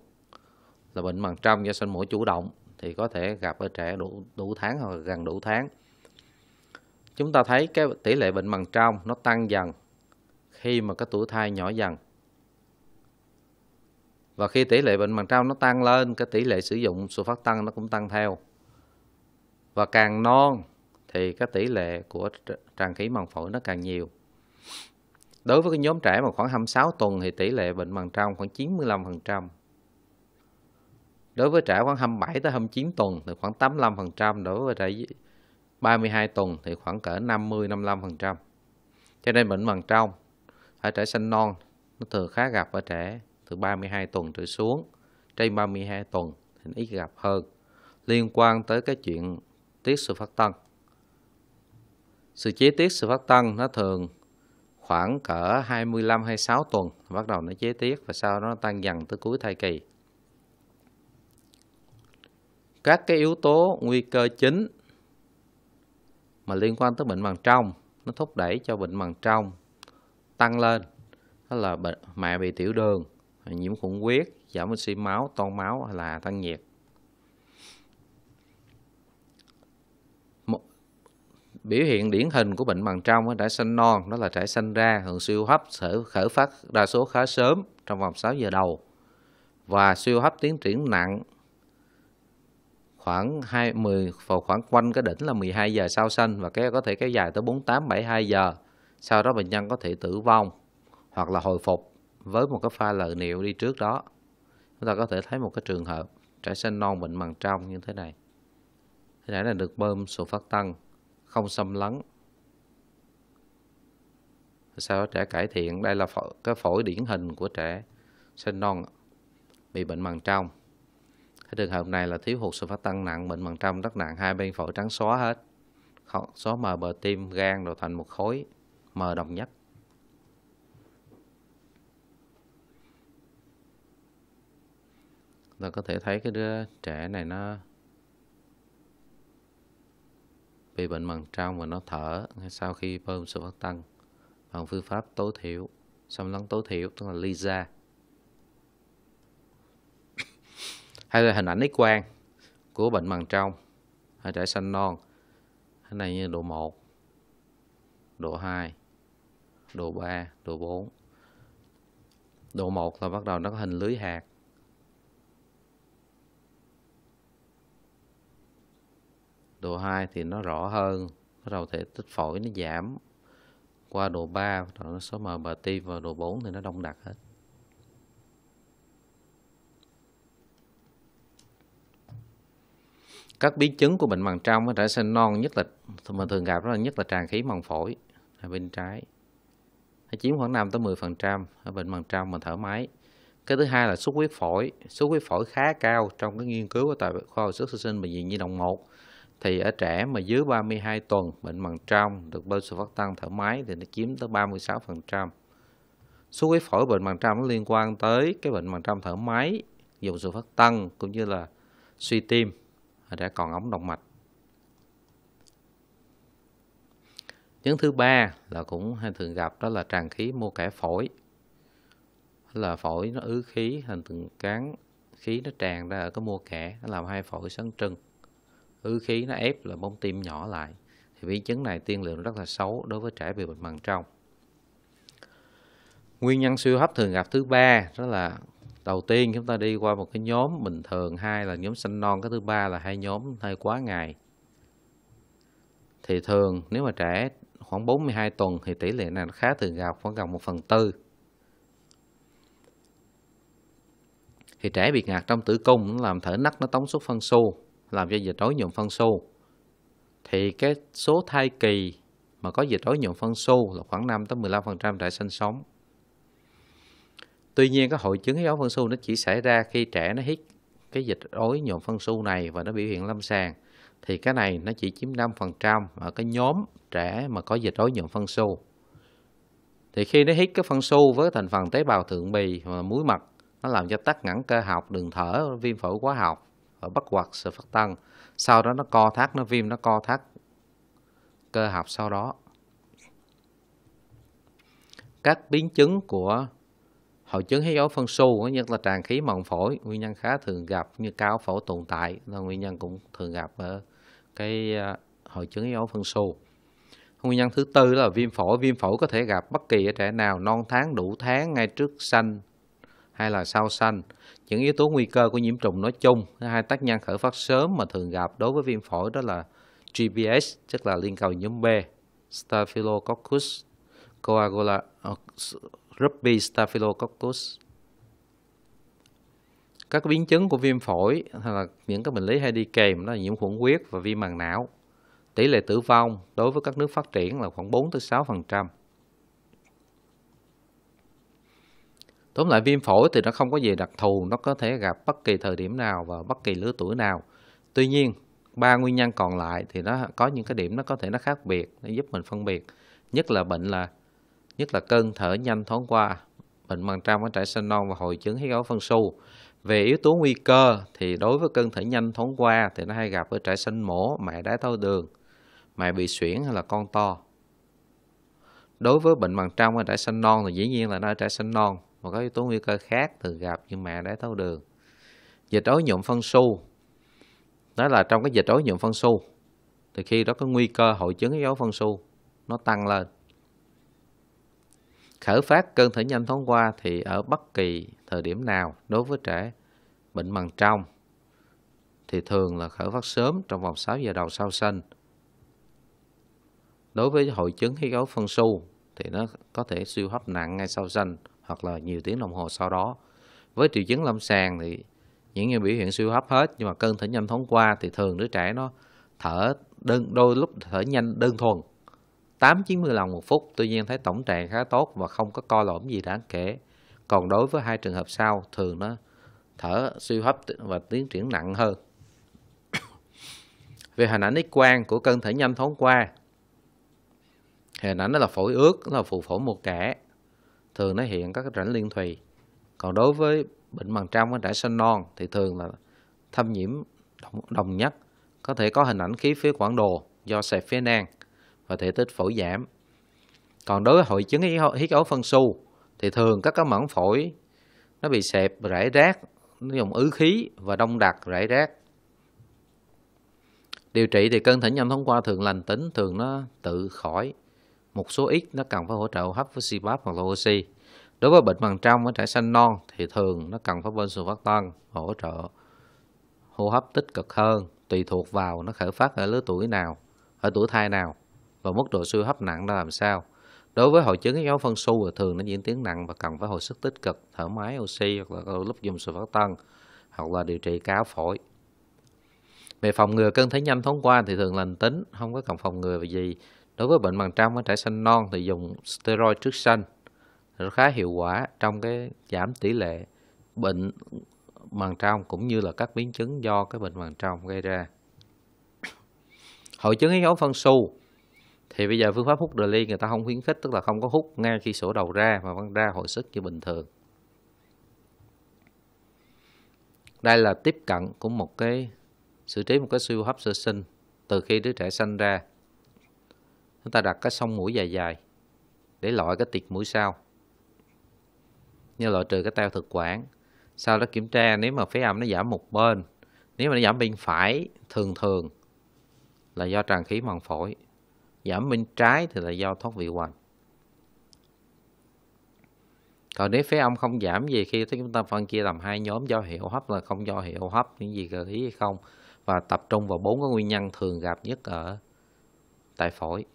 Speaker 1: là bệnh màng trong do sinh mũi chủ động thì có thể gặp ở trẻ đủ đủ tháng hoặc gần đủ tháng. Chúng ta thấy cái tỷ lệ bệnh màng trong nó tăng dần khi mà cái tuổi thai nhỏ dần. Và khi tỷ lệ bệnh màng trong nó tăng lên, cái tỷ lệ sử dụng sự phát tăng nó cũng tăng theo. Và càng non thì cái tỷ lệ của tràn khí màng phổi nó càng nhiều. Đối với cái nhóm trẻ mà khoảng 26 tuần thì tỷ lệ bệnh màng trong khoảng 95%. Đối với trẻ khoảng 27 tới 29 tuần thì khoảng 85%, đối với trẻ 32 tuần thì khoảng cỡ 50 55%. Cho nên bệnh màng trong ở trẻ sinh non nó thường khá gặp ở trẻ từ 32 tuần trở xuống, trên 32 tuần thì ít gặp hơn. Liên quan tới cái chuyện tiết sự phát tăng. Sự chế tiết sự phát tăng nó thường khoảng cỡ 25 26 tuần bắt đầu nó chế tiết và sau đó nó tăng dần tới cuối thai kỳ. Các cái yếu tố nguy cơ chính mà liên quan tới bệnh màng trong nó thúc đẩy cho bệnh màng trong tăng lên đó là bệnh mẹ bị tiểu đường nhiễm khuẩn huyết giảm oxy máu ton máu hay là tăng nhiệt biểu hiện điển hình của bệnh bằng trong trẻ sinh non đó là trẻ sinh ra thường siêu hấp sở khởi phát đa số khá sớm trong vòng 6 giờ đầu và siêu hấp tiến triển nặng khoảng 20 vào khoảng quanh cái đỉnh là 12 giờ sau sinh và cái có thể kéo dài tới 48 72 giờ. Sau đó bệnh nhân có thể tử vong hoặc là hồi phục với một cái pha lợi niệu đi trước đó. Chúng ta có thể thấy một cái trường hợp trẻ sinh non bệnh bằng trong như thế này. Thế này là được bơm phát tăng không xâm lấn sau đó trẻ cải thiện đây là phổi, cái phổi điển hình của trẻ sinh non bị bệnh màng trong cái trường hợp này là thiếu hụt sự phát tăng nặng bệnh màng trong rất nặng hai bên phổi trắng xóa hết xóa mờ bờ tim gan rồi thành một khối mờ đồng nhất ta có thể thấy cái đứa trẻ này nó bị bệnh màng trong và nó thở ngay sau khi bơm sự phát tăng bằng phương pháp tối thiểu xâm lấn tối thiểu tức là lysa hay là hình ảnh X quang của bệnh màng trong ở trẻ xanh non cái này như độ 1 độ 2 độ 3 độ 4 độ 1 là bắt đầu nó có hình lưới hạt độ 2 thì nó rõ hơn bắt đầu thể tích phổi nó giảm qua độ 3 rồi nó số mờ bờ ti và độ 4 thì nó đông đặc hết các biến chứng của bệnh màng trong có thể sinh non nhất là mình thường gặp đó là nhất là tràn khí màng phổi ở bên trái nó chiếm khoảng 5 tới 10% ở bệnh màng trong mà thở máy cái thứ hai là xuất huyết phổi xuất huyết phổi khá cao trong cái nghiên cứu ở tại khoa hồi sức sơ sinh bệnh viện nhi đồng 1 thì ở trẻ mà dưới 32 tuần bệnh bằng trong được bơm sự phát tăng thở máy thì nó chiếm tới 36%. Số huyết phổi bệnh bằng trong nó liên quan tới cái bệnh bằng trong thở máy dùng sự phát tăng cũng như là suy tim ở trẻ còn ống động mạch. Chứng thứ ba là cũng hay thường gặp đó là tràn khí mô kẻ phổi. Là phổi nó ứ khí thành từng cán khí nó tràn ra ở cái mô kẻ nó làm hai phổi sáng trưng ứ khí nó ép là bóng tim nhỏ lại thì biến chứng này tiên lượng rất là xấu đối với trẻ bị bệnh màng trong nguyên nhân suy hấp thường gặp thứ ba đó là đầu tiên chúng ta đi qua một cái nhóm bình thường hai là nhóm sinh non cái thứ ba là hai nhóm hơi quá ngày thì thường nếu mà trẻ khoảng 42 tuần thì tỷ lệ này nó khá thường gặp khoảng gần 1 phần tư thì trẻ bị ngạt trong tử cung nó làm thở nắt nó tống xuất phân xu làm cho dịch rối nhuận phân su, thì cái số thai kỳ mà có dịch rối nhuận phân su là khoảng 5 tới 15% trẻ sinh sống. Tuy nhiên các hội chứng héo phân su nó chỉ xảy ra khi trẻ nó hít cái dịch rối nhuận phân su này và nó biểu hiện lâm sàng thì cái này nó chỉ chiếm 5% ở cái nhóm trẻ mà có dịch rối nhuận phân su. Thì khi nó hít cái phân su với thành phần tế bào thượng bì và muối mật nó làm cho tắc ngãn cơ học, đường thở, viêm phổi quá học và bắt hoạt sự phát tăng sau đó nó co thắt nó viêm nó co thắt cơ học sau đó các biến chứng của hội chứng huyết ối phân su nhất là tràn khí màng phổi nguyên nhân khá thường gặp như cao phổi tồn tại là nguyên nhân cũng thường gặp ở cái à, hội chứng huyết ối phân su nguyên nhân thứ tư là viêm phổi viêm phổi có thể gặp bất kỳ ở trẻ nào non tháng đủ tháng ngay trước sanh hay là sao xanh những yếu tố nguy cơ của nhiễm trùng nói chung hai tác nhân khởi phát sớm mà thường gặp đối với viêm phổi đó là GBS tức là liên cầu nhóm B Staphylococcus coagula ờ, ruby Staphylococcus các biến chứng của viêm phổi hay là những cái bệnh lý hay đi kèm đó là nhiễm khuẩn huyết và viêm màng não tỷ lệ tử vong đối với các nước phát triển là khoảng 4 tới 6%. tóm lại viêm phổi thì nó không có gì đặc thù nó có thể gặp bất kỳ thời điểm nào và bất kỳ lứa tuổi nào tuy nhiên ba nguyên nhân còn lại thì nó có những cái điểm nó có thể nó khác biệt nó giúp mình phân biệt nhất là bệnh là nhất là cơn thở nhanh thoáng qua bệnh màng trong ở trẻ sinh non và hội chứng hít ấu phân su về yếu tố nguy cơ thì đối với cơn thở nhanh thoáng qua thì nó hay gặp ở trẻ sinh mổ mẹ đái tháo đường mẹ bị suyễn hay là con to đối với bệnh màng trong ở trẻ sinh non thì dĩ nhiên là nó ở trẻ sinh non và các yếu tố nguy cơ khác từ gặp như mẹ đái tháo đường dịch ối nhuộm phân su đó là trong cái dịch ối nhuộm phân su thì khi đó có nguy cơ hội chứng cái dấu phân su nó tăng lên khởi phát cơn thể nhanh thoáng qua thì ở bất kỳ thời điểm nào đối với trẻ bệnh màng trong thì thường là khởi phát sớm trong vòng 6 giờ đầu sau sinh. Đối với hội chứng hí gấu phân su thì nó có thể siêu hấp nặng ngay sau sinh hoặc là nhiều tiếng đồng hồ sau đó. Với triệu chứng lâm sàng thì những cái biểu hiện siêu hấp hết nhưng mà cơn thở nhanh thoáng qua thì thường đứa trẻ nó thở đơn đôi lúc thở nhanh đơn thuần 8 90 lần một phút, tuy nhiên thấy tổng trạng khá tốt và không có co lõm gì đáng kể. Còn đối với hai trường hợp sau thường nó thở siêu hấp và tiến triển nặng hơn. Về hình ảnh X quang của cơn thở nhanh thoáng qua. Hình ảnh đó là phổi ướt, đó là phù phổi một trẻ thường nó hiện các rãnh liên thùy còn đối với bệnh bằng trong ở rãnh sinh non thì thường là thâm nhiễm đồng, đồng nhất có thể có hình ảnh khí phế quản đồ do sẹp phế nang và thể tích phổi giảm còn đối với hội chứng hít ấu phân su thì thường các cái mảng phổi nó bị sẹp rải rác nó dùng ứ khí và đông đặc rải rác điều trị thì cơn thỉnh nhâm thông qua thường lành tính thường nó tự khỏi một số ít nó cần phải hỗ trợ hô hấp với CPAP hoặc là oxy. Đối với bệnh bằng trong ở trẻ sanh non thì thường nó cần phải bên sự phát tân hỗ trợ hô hấp tích cực hơn tùy thuộc vào nó khởi phát ở lứa tuổi nào, ở tuổi thai nào và mức độ suy hấp nặng nó làm sao. Đối với hội chứng các nhóm phân su thì thường nó diễn tiến nặng và cần phải hồi sức tích cực, thở máy oxy hoặc là lúc dùng sự phát tân hoặc là điều trị cáo phổi. Về phòng ngừa cơn thấy nhanh thoáng qua thì thường lành tính, không có cần phòng ngừa về gì. Đối với bệnh bằng trong ở trẻ sinh non thì dùng steroid trước sanh nó khá hiệu quả trong cái giảm tỷ lệ bệnh màng trong cũng như là các biến chứng do cái bệnh màng trong gây ra. Hội chứng khí ống phân su thì bây giờ phương pháp hút Deli người ta không khuyến khích tức là không có hút ngay khi sổ đầu ra mà vẫn ra hồi sức như bình thường. Đây là tiếp cận của một cái xử trí một cái siêu hấp sơ sinh từ khi đứa trẻ sinh ra chúng ta đặt cái sông mũi dài dài để loại cái tiệt mũi sau như loại trừ cái teo thực quản sau đó kiểm tra nếu mà phế âm nó giảm một bên nếu mà nó giảm bên phải thường thường là do tràn khí màng phổi giảm bên trái thì là do thoát vị hoành còn nếu phế âm không giảm gì khi chúng ta phân chia làm hai nhóm do hiệu hấp là không do hiệu hấp những gì gợi ý hay không và tập trung vào bốn cái nguyên nhân thường gặp nhất ở tại phổi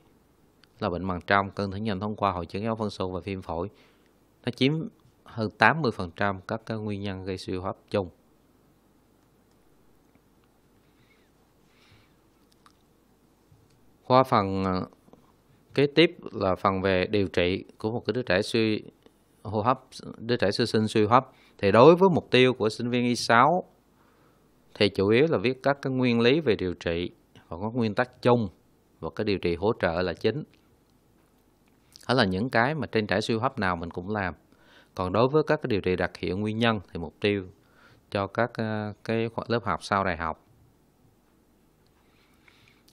Speaker 1: là bệnh màng trong cần thử nhanh thông qua hội chứng yếu phân xù và viêm phổi nó chiếm hơn 80% các cái nguyên nhân gây suy hô hấp chung qua phần à, kế tiếp là phần về điều trị của một cái đứa trẻ suy hô hấp đứa trẻ sơ sinh suy hô hấp thì đối với mục tiêu của sinh viên Y6 thì chủ yếu là viết các cái nguyên lý về điều trị và các nguyên tắc chung và cái điều trị hỗ trợ là chính đó là những cái mà trên trẻ siêu hấp nào mình cũng làm còn đối với các cái điều trị đặc hiệu nguyên nhân thì mục tiêu cho các ờ, cái lớp học sau đại học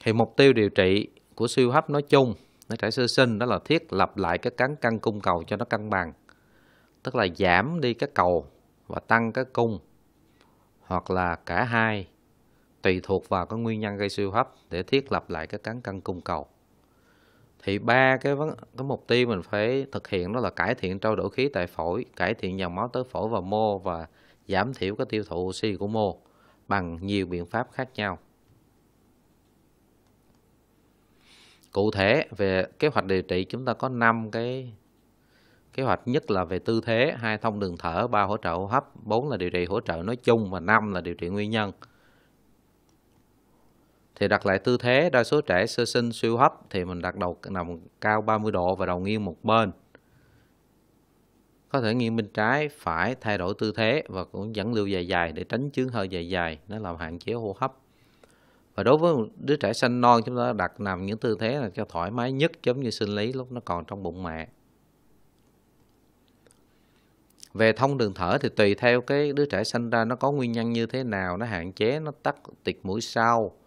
Speaker 1: thì mục tiêu điều trị của siêu hấp nói chung nó trẻ sơ sinh đó là thiết lập lại cái cán cân cung cầu cho nó cân bằng tức là giảm đi cái cầu và tăng cái cung hoặc là cả hai tùy thuộc vào cái nguyên nhân gây siêu hấp để thiết lập lại cái cán cân cung cầu thì ba cái vấn cái mục tiêu mình phải thực hiện đó là cải thiện trao đổi khí tại phổi cải thiện dòng máu tới phổi và mô và giảm thiểu cái tiêu thụ oxy của mô bằng nhiều biện pháp khác nhau cụ thể về kế hoạch điều trị chúng ta có 5 cái kế hoạch nhất là về tư thế hai thông đường thở ba hỗ trợ hô hấp bốn là điều trị hỗ trợ nói chung và năm là điều trị nguyên nhân thì đặt lại tư thế đa số trẻ sơ sinh siêu hấp thì mình đặt đầu nằm cao 30 độ và đầu nghiêng một bên có thể nghiêng bên trái phải thay đổi tư thế và cũng dẫn lưu dài dài để tránh chướng hơi dài dài nó làm hạn chế hô hấp và đối với đứa trẻ sinh non chúng ta đặt nằm những tư thế là cho thoải mái nhất giống như sinh lý lúc nó còn trong bụng mẹ về thông đường thở thì tùy theo cái đứa trẻ sinh ra nó có nguyên nhân như thế nào nó hạn chế nó tắt tiệt mũi sau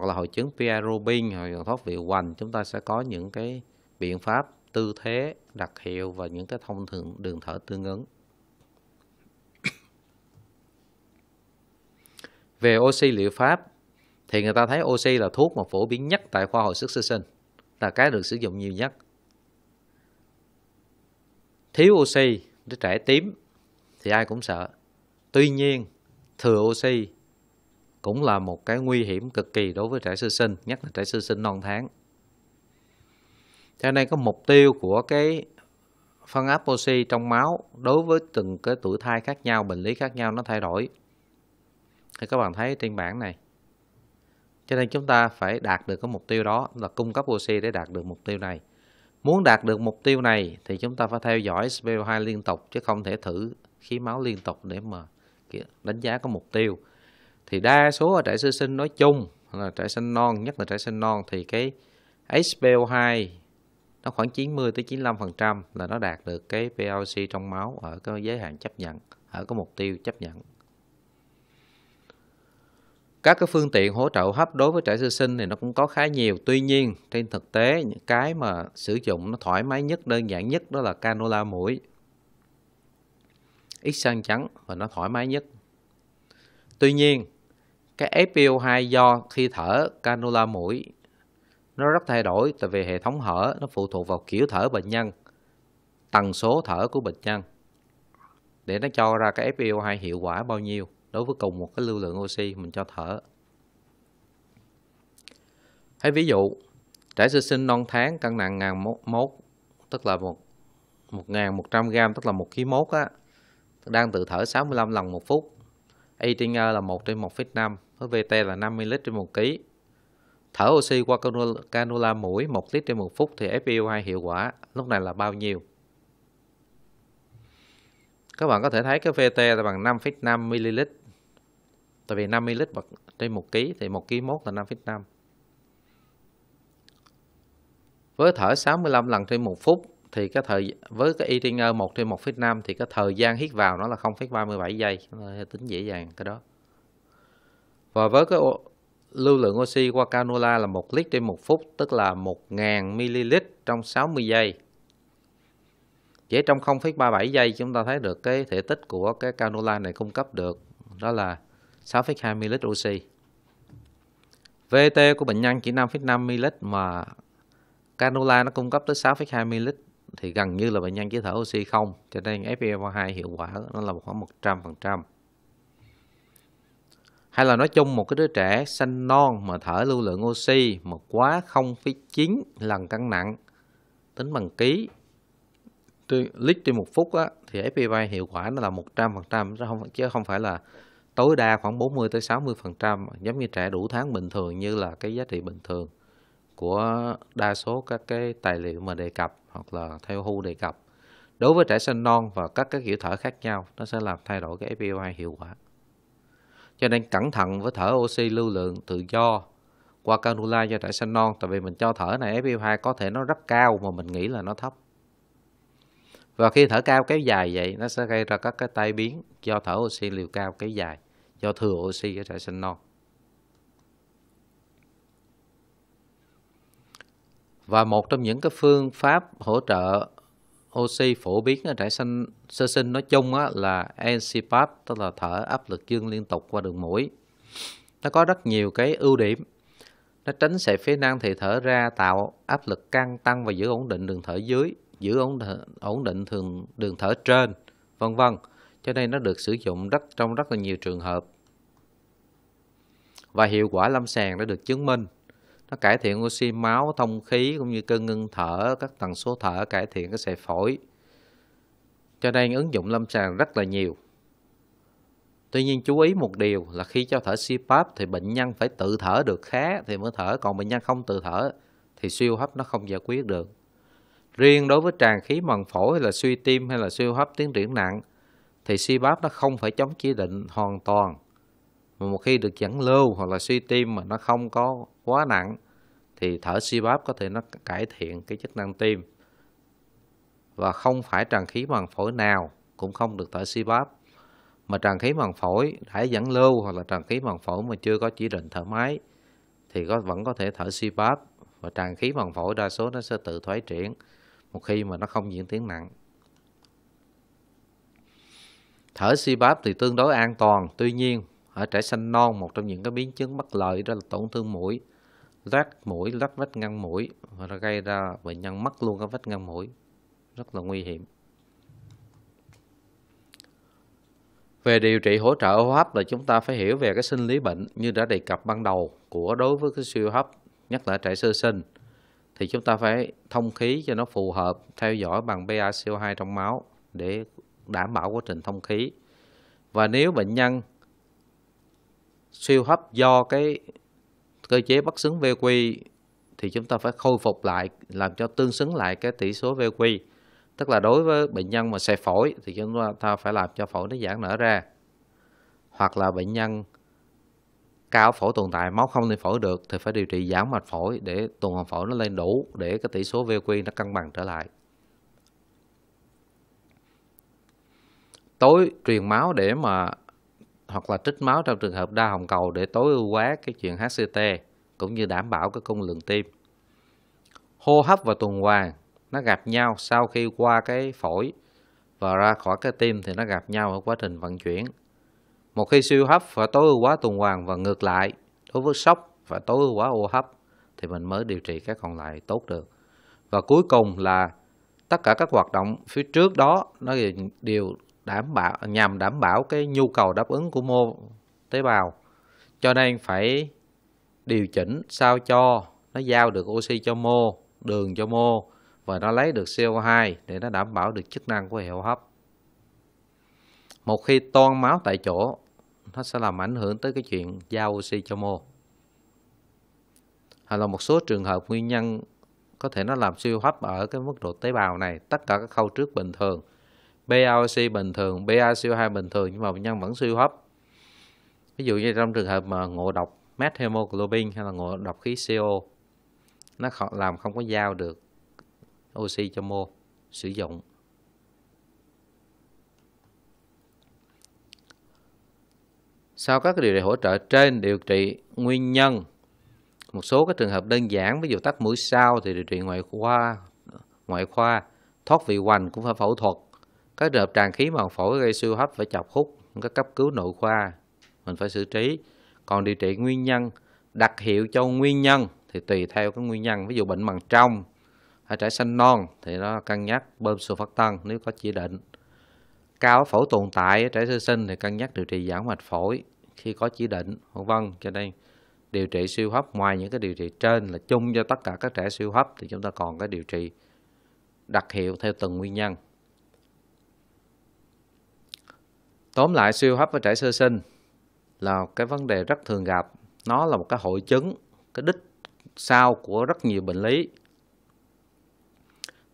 Speaker 1: hoặc là hội chứng Pierre Robin hoặc thoát vị hoành chúng ta sẽ có những cái biện pháp tư thế đặc hiệu và những cái thông thường đường thở tương ứng về oxy liệu pháp thì người ta thấy oxy là thuốc mà phổ biến nhất tại khoa hồi sức sơ sinh là cái được sử dụng nhiều nhất thiếu oxy đứa trẻ tím thì ai cũng sợ tuy nhiên thừa oxy cũng là một cái nguy hiểm cực kỳ đối với trẻ sơ sinh, nhất là trẻ sơ sinh non tháng. Theo đây có mục tiêu của cái phân áp oxy trong máu đối với từng cái tuổi thai khác nhau, bệnh lý khác nhau nó thay đổi. Thì các bạn thấy trên bảng này. Cho nên chúng ta phải đạt được cái mục tiêu đó là cung cấp oxy để đạt được mục tiêu này. Muốn đạt được mục tiêu này thì chúng ta phải theo dõi SPO2 liên tục chứ không thể thử khí máu liên tục để mà đánh giá có mục tiêu thì đa số ở trẻ sơ sinh nói chung là trẻ sinh non nhất là trẻ sinh non thì cái HPO2 nó khoảng 90 tới 95% là nó đạt được cái PLC trong máu ở cái giới hạn chấp nhận, ở cái mục tiêu chấp nhận. Các cái phương tiện hỗ trợ hấp đối với trẻ sơ sinh thì nó cũng có khá nhiều. Tuy nhiên, trên thực tế những cái mà sử dụng nó thoải mái nhất, đơn giản nhất đó là canola mũi. Ít sang trắng và nó thoải mái nhất. Tuy nhiên, cái FPO2 do khi thở cannula mũi nó rất thay đổi tại vì hệ thống thở nó phụ thuộc vào kiểu thở bệnh nhân, tần số thở của bệnh nhân để nó cho ra cái FPO2 hiệu quả bao nhiêu đối với cùng một cái lưu lượng oxy mình cho thở. Thấy ví dụ, trẻ sơ sinh non tháng cân nặng mốt tức là một 1100 gram tức là 1 kg mốt á đang tự thở 65 lần một phút. Atinger là 1 trên 1,5 với VT là 50 lít trên 1 kg. Thở oxy qua cannula mũi 1 lít trên 1 phút thì FPO2 hiệu quả lúc này là bao nhiêu? Các bạn có thể thấy cái VT là bằng 5,5 ml. Tại vì 5 ml trên 1 kg thì 1 kg mốt là 5,5. Với thở 65 lần trên 1 phút thì cái thời với cái Etinger 1 trên 1,5 thì cái thời gian hít vào nó là 0,37 giây, tính dễ dàng cái đó. Và với cái lưu lượng oxy qua cannula là 1 lít trên 1 phút, tức là 1.000 ml trong 60 giây. Chỉ trong 0,37 giây chúng ta thấy được cái thể tích của cái cannula này cung cấp được đó là 6,2 ml oxy. VT e của bệnh nhân chỉ 5,5 ml mà cannula nó cung cấp tới 6,2 ml thì gần như là bệnh nhân chỉ thở oxy không cho nên FEO2 hiệu quả nó là khoảng 100% hay là nói chung một cái đứa trẻ sanh non mà thở lưu lượng oxy mà quá 0,9 lần cân nặng tính bằng ký lít trên một phút á, thì FPI hiệu quả nó là 100% chứ không chứ không phải là tối đa khoảng 40 tới 60% giống như trẻ đủ tháng bình thường như là cái giá trị bình thường của đa số các cái tài liệu mà đề cập hoặc là theo WHO đề cập đối với trẻ sinh non và các cái kiểu thở khác nhau nó sẽ làm thay đổi cái FPI hiệu quả cho nên cẩn thận với thở oxy lưu lượng tự do qua canula cho trẻ sinh non tại vì mình cho thở này FPO2 có thể nó rất cao mà mình nghĩ là nó thấp và khi thở cao kéo dài vậy nó sẽ gây ra các cái tai biến do thở oxy liều cao kéo dài do thừa oxy ở trẻ sinh non và một trong những cái phương pháp hỗ trợ oxy phổ biến ở trẻ sinh sơ sinh nói chung á, là NCPAP tức là thở áp lực dương liên tục qua đường mũi nó có rất nhiều cái ưu điểm nó tránh sệ phế nang thì thở ra tạo áp lực căng tăng và giữ ổn định đường thở dưới giữ ổn ổn định thường đường thở trên vân vân cho nên nó được sử dụng rất trong rất là nhiều trường hợp và hiệu quả lâm sàng đã được chứng minh nó cải thiện oxy máu thông khí cũng như cơn ngưng thở các tần số thở cải thiện cái sệ phổi cho nên ứng dụng lâm sàng rất là nhiều tuy nhiên chú ý một điều là khi cho thở CPAP thì bệnh nhân phải tự thở được khá thì mới thở còn bệnh nhân không tự thở thì siêu hấp nó không giải quyết được riêng đối với tràn khí màng phổi hay là suy tim hay là siêu hấp tiến triển nặng thì CPAP nó không phải chống chỉ định hoàn toàn mà một khi được dẫn lưu hoặc là suy tim mà nó không có quá nặng thì thở CPAP có thể nó cải thiện cái chức năng tim và không phải tràn khí bằng phổi nào cũng không được thở CPAP mà tràn khí bằng phổi đã dẫn lưu hoặc là tràn khí bằng phổi mà chưa có chỉ định thở máy thì có vẫn có thể thở CPAP và tràn khí bằng phổi đa số nó sẽ tự thoái triển một khi mà nó không diễn tiến nặng thở CPAP thì tương đối an toàn tuy nhiên ở trẻ sinh non một trong những cái biến chứng bất lợi đó là tổn thương mũi rách mũi rách vách ngăn mũi và gây ra bệnh nhân mất luôn cái vách ngăn mũi rất là nguy hiểm về điều trị hỗ trợ hô hấp là chúng ta phải hiểu về cái sinh lý bệnh như đã đề cập ban đầu của đối với cái siêu hấp nhất là trẻ sơ sinh thì chúng ta phải thông khí cho nó phù hợp theo dõi bằng PaCO2 trong máu để đảm bảo quá trình thông khí và nếu bệnh nhân siêu hấp do cái cơ chế bất xứng VQ thì chúng ta phải khôi phục lại làm cho tương xứng lại cái tỷ số VQ tức là đối với bệnh nhân mà xe phổi thì chúng ta phải làm cho phổi nó giãn nở ra hoặc là bệnh nhân cao phổi tồn tại máu không lên phổi được thì phải điều trị giãn mạch phổi để tuần hoàn phổi nó lên đủ để cái tỷ số VQ nó cân bằng trở lại tối truyền máu để mà hoặc là trích máu trong trường hợp đa hồng cầu để tối ưu hóa cái chuyện HCT cũng như đảm bảo cái cung lượng tim. Hô hấp và tuần hoàn nó gặp nhau sau khi qua cái phổi và ra khỏi cái tim thì nó gặp nhau ở quá trình vận chuyển. Một khi siêu hấp và tối ưu hóa tuần hoàn và ngược lại, đối với sốc và tối ưu hóa hô hấp thì mình mới điều trị các còn lại tốt được. Và cuối cùng là tất cả các hoạt động phía trước đó nó đều đảm bảo nhằm đảm bảo cái nhu cầu đáp ứng của mô tế bào. Cho nên phải điều chỉnh sao cho nó giao được oxy cho mô, đường cho mô và nó lấy được CO2 để nó đảm bảo được chức năng của hệ hô hấp. Một khi toan máu tại chỗ, nó sẽ làm ảnh hưởng tới cái chuyện giao oxy cho mô. hay là một số trường hợp nguyên nhân có thể nó làm siêu hấp ở cái mức độ tế bào này, tất cả các khâu trước bình thường PaOC bình thường, PaCO2 bình thường nhưng mà bệnh nhân vẫn suy hấp. Ví dụ như trong trường hợp mà ngộ độc methemoglobin hay là ngộ độc khí CO nó làm không có giao được oxy cho mô sử dụng. Sau các điều trị hỗ trợ trên điều trị nguyên nhân một số các trường hợp đơn giản ví dụ tắc mũi sau thì điều trị ngoại khoa ngoại khoa thoát vị hoành cũng phải phẫu thuật các đợt tràn khí màng phổi gây siêu hấp phải chọc hút các cấp cứu nội khoa mình phải xử trí còn điều trị nguyên nhân đặc hiệu cho nguyên nhân thì tùy theo cái nguyên nhân ví dụ bệnh màng trong hay trẻ sinh non thì nó cân nhắc bơm phát tân nếu có chỉ định cao phổi tồn tại trẻ sơ sinh thì cân nhắc điều trị giãn mạch phổi khi có chỉ định vân vân cho nên điều trị siêu hấp ngoài những cái điều trị trên là chung cho tất cả các trẻ siêu hấp thì chúng ta còn cái điều trị đặc hiệu theo từng nguyên nhân Tóm lại siêu hấp ở trẻ sơ sinh là cái vấn đề rất thường gặp. Nó là một cái hội chứng, cái đích sau của rất nhiều bệnh lý.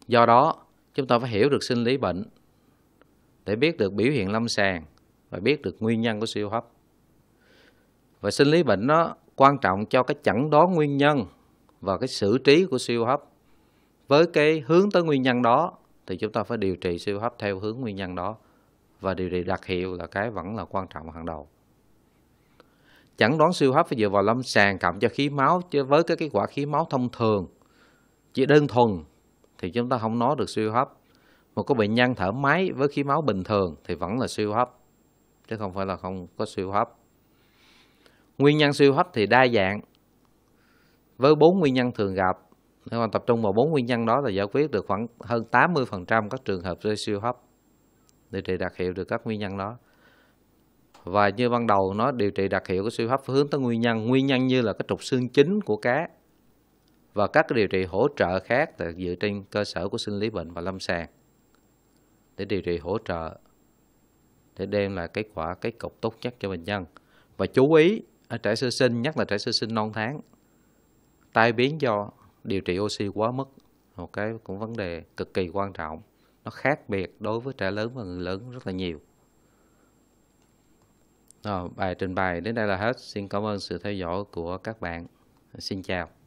Speaker 1: Do đó, chúng ta phải hiểu được sinh lý bệnh để biết được biểu hiện lâm sàng và biết được nguyên nhân của siêu hấp. Và sinh lý bệnh nó quan trọng cho cái chẩn đoán nguyên nhân và cái xử trí của siêu hấp. Với cái hướng tới nguyên nhân đó thì chúng ta phải điều trị siêu hấp theo hướng nguyên nhân đó và điều trị đặc hiệu là cái vẫn là quan trọng hàng đầu chẩn đoán siêu hấp phải dựa vào lâm sàng cộng cho khí máu chứ với cái kết quả khí máu thông thường chỉ đơn thuần thì chúng ta không nói được siêu hấp một cái bệnh nhân thở máy với khí máu bình thường thì vẫn là siêu hấp chứ không phải là không có siêu hấp nguyên nhân siêu hấp thì đa dạng với bốn nguyên nhân thường gặp nếu mà tập trung vào bốn nguyên nhân đó là giải quyết được khoảng hơn 80% các trường hợp rơi siêu hấp điều trị đặc hiệu được các nguyên nhân đó và như ban đầu nó điều trị đặc hiệu của suy hấp hướng tới nguyên nhân nguyên nhân như là cái trục xương chính của cá và các cái điều trị hỗ trợ khác dựa trên cơ sở của sinh lý bệnh và lâm sàng để điều trị hỗ trợ để đem lại kết quả kết cục tốt nhất cho bệnh nhân và chú ý ở trẻ sơ sinh nhất là trẻ sơ sinh non tháng tai biến do điều trị oxy quá mức một cái cũng vấn đề cực kỳ quan trọng nó khác biệt đối với trẻ lớn và người lớn rất là nhiều rồi, bài trình bày đến đây là hết xin cảm ơn sự theo dõi của các bạn xin chào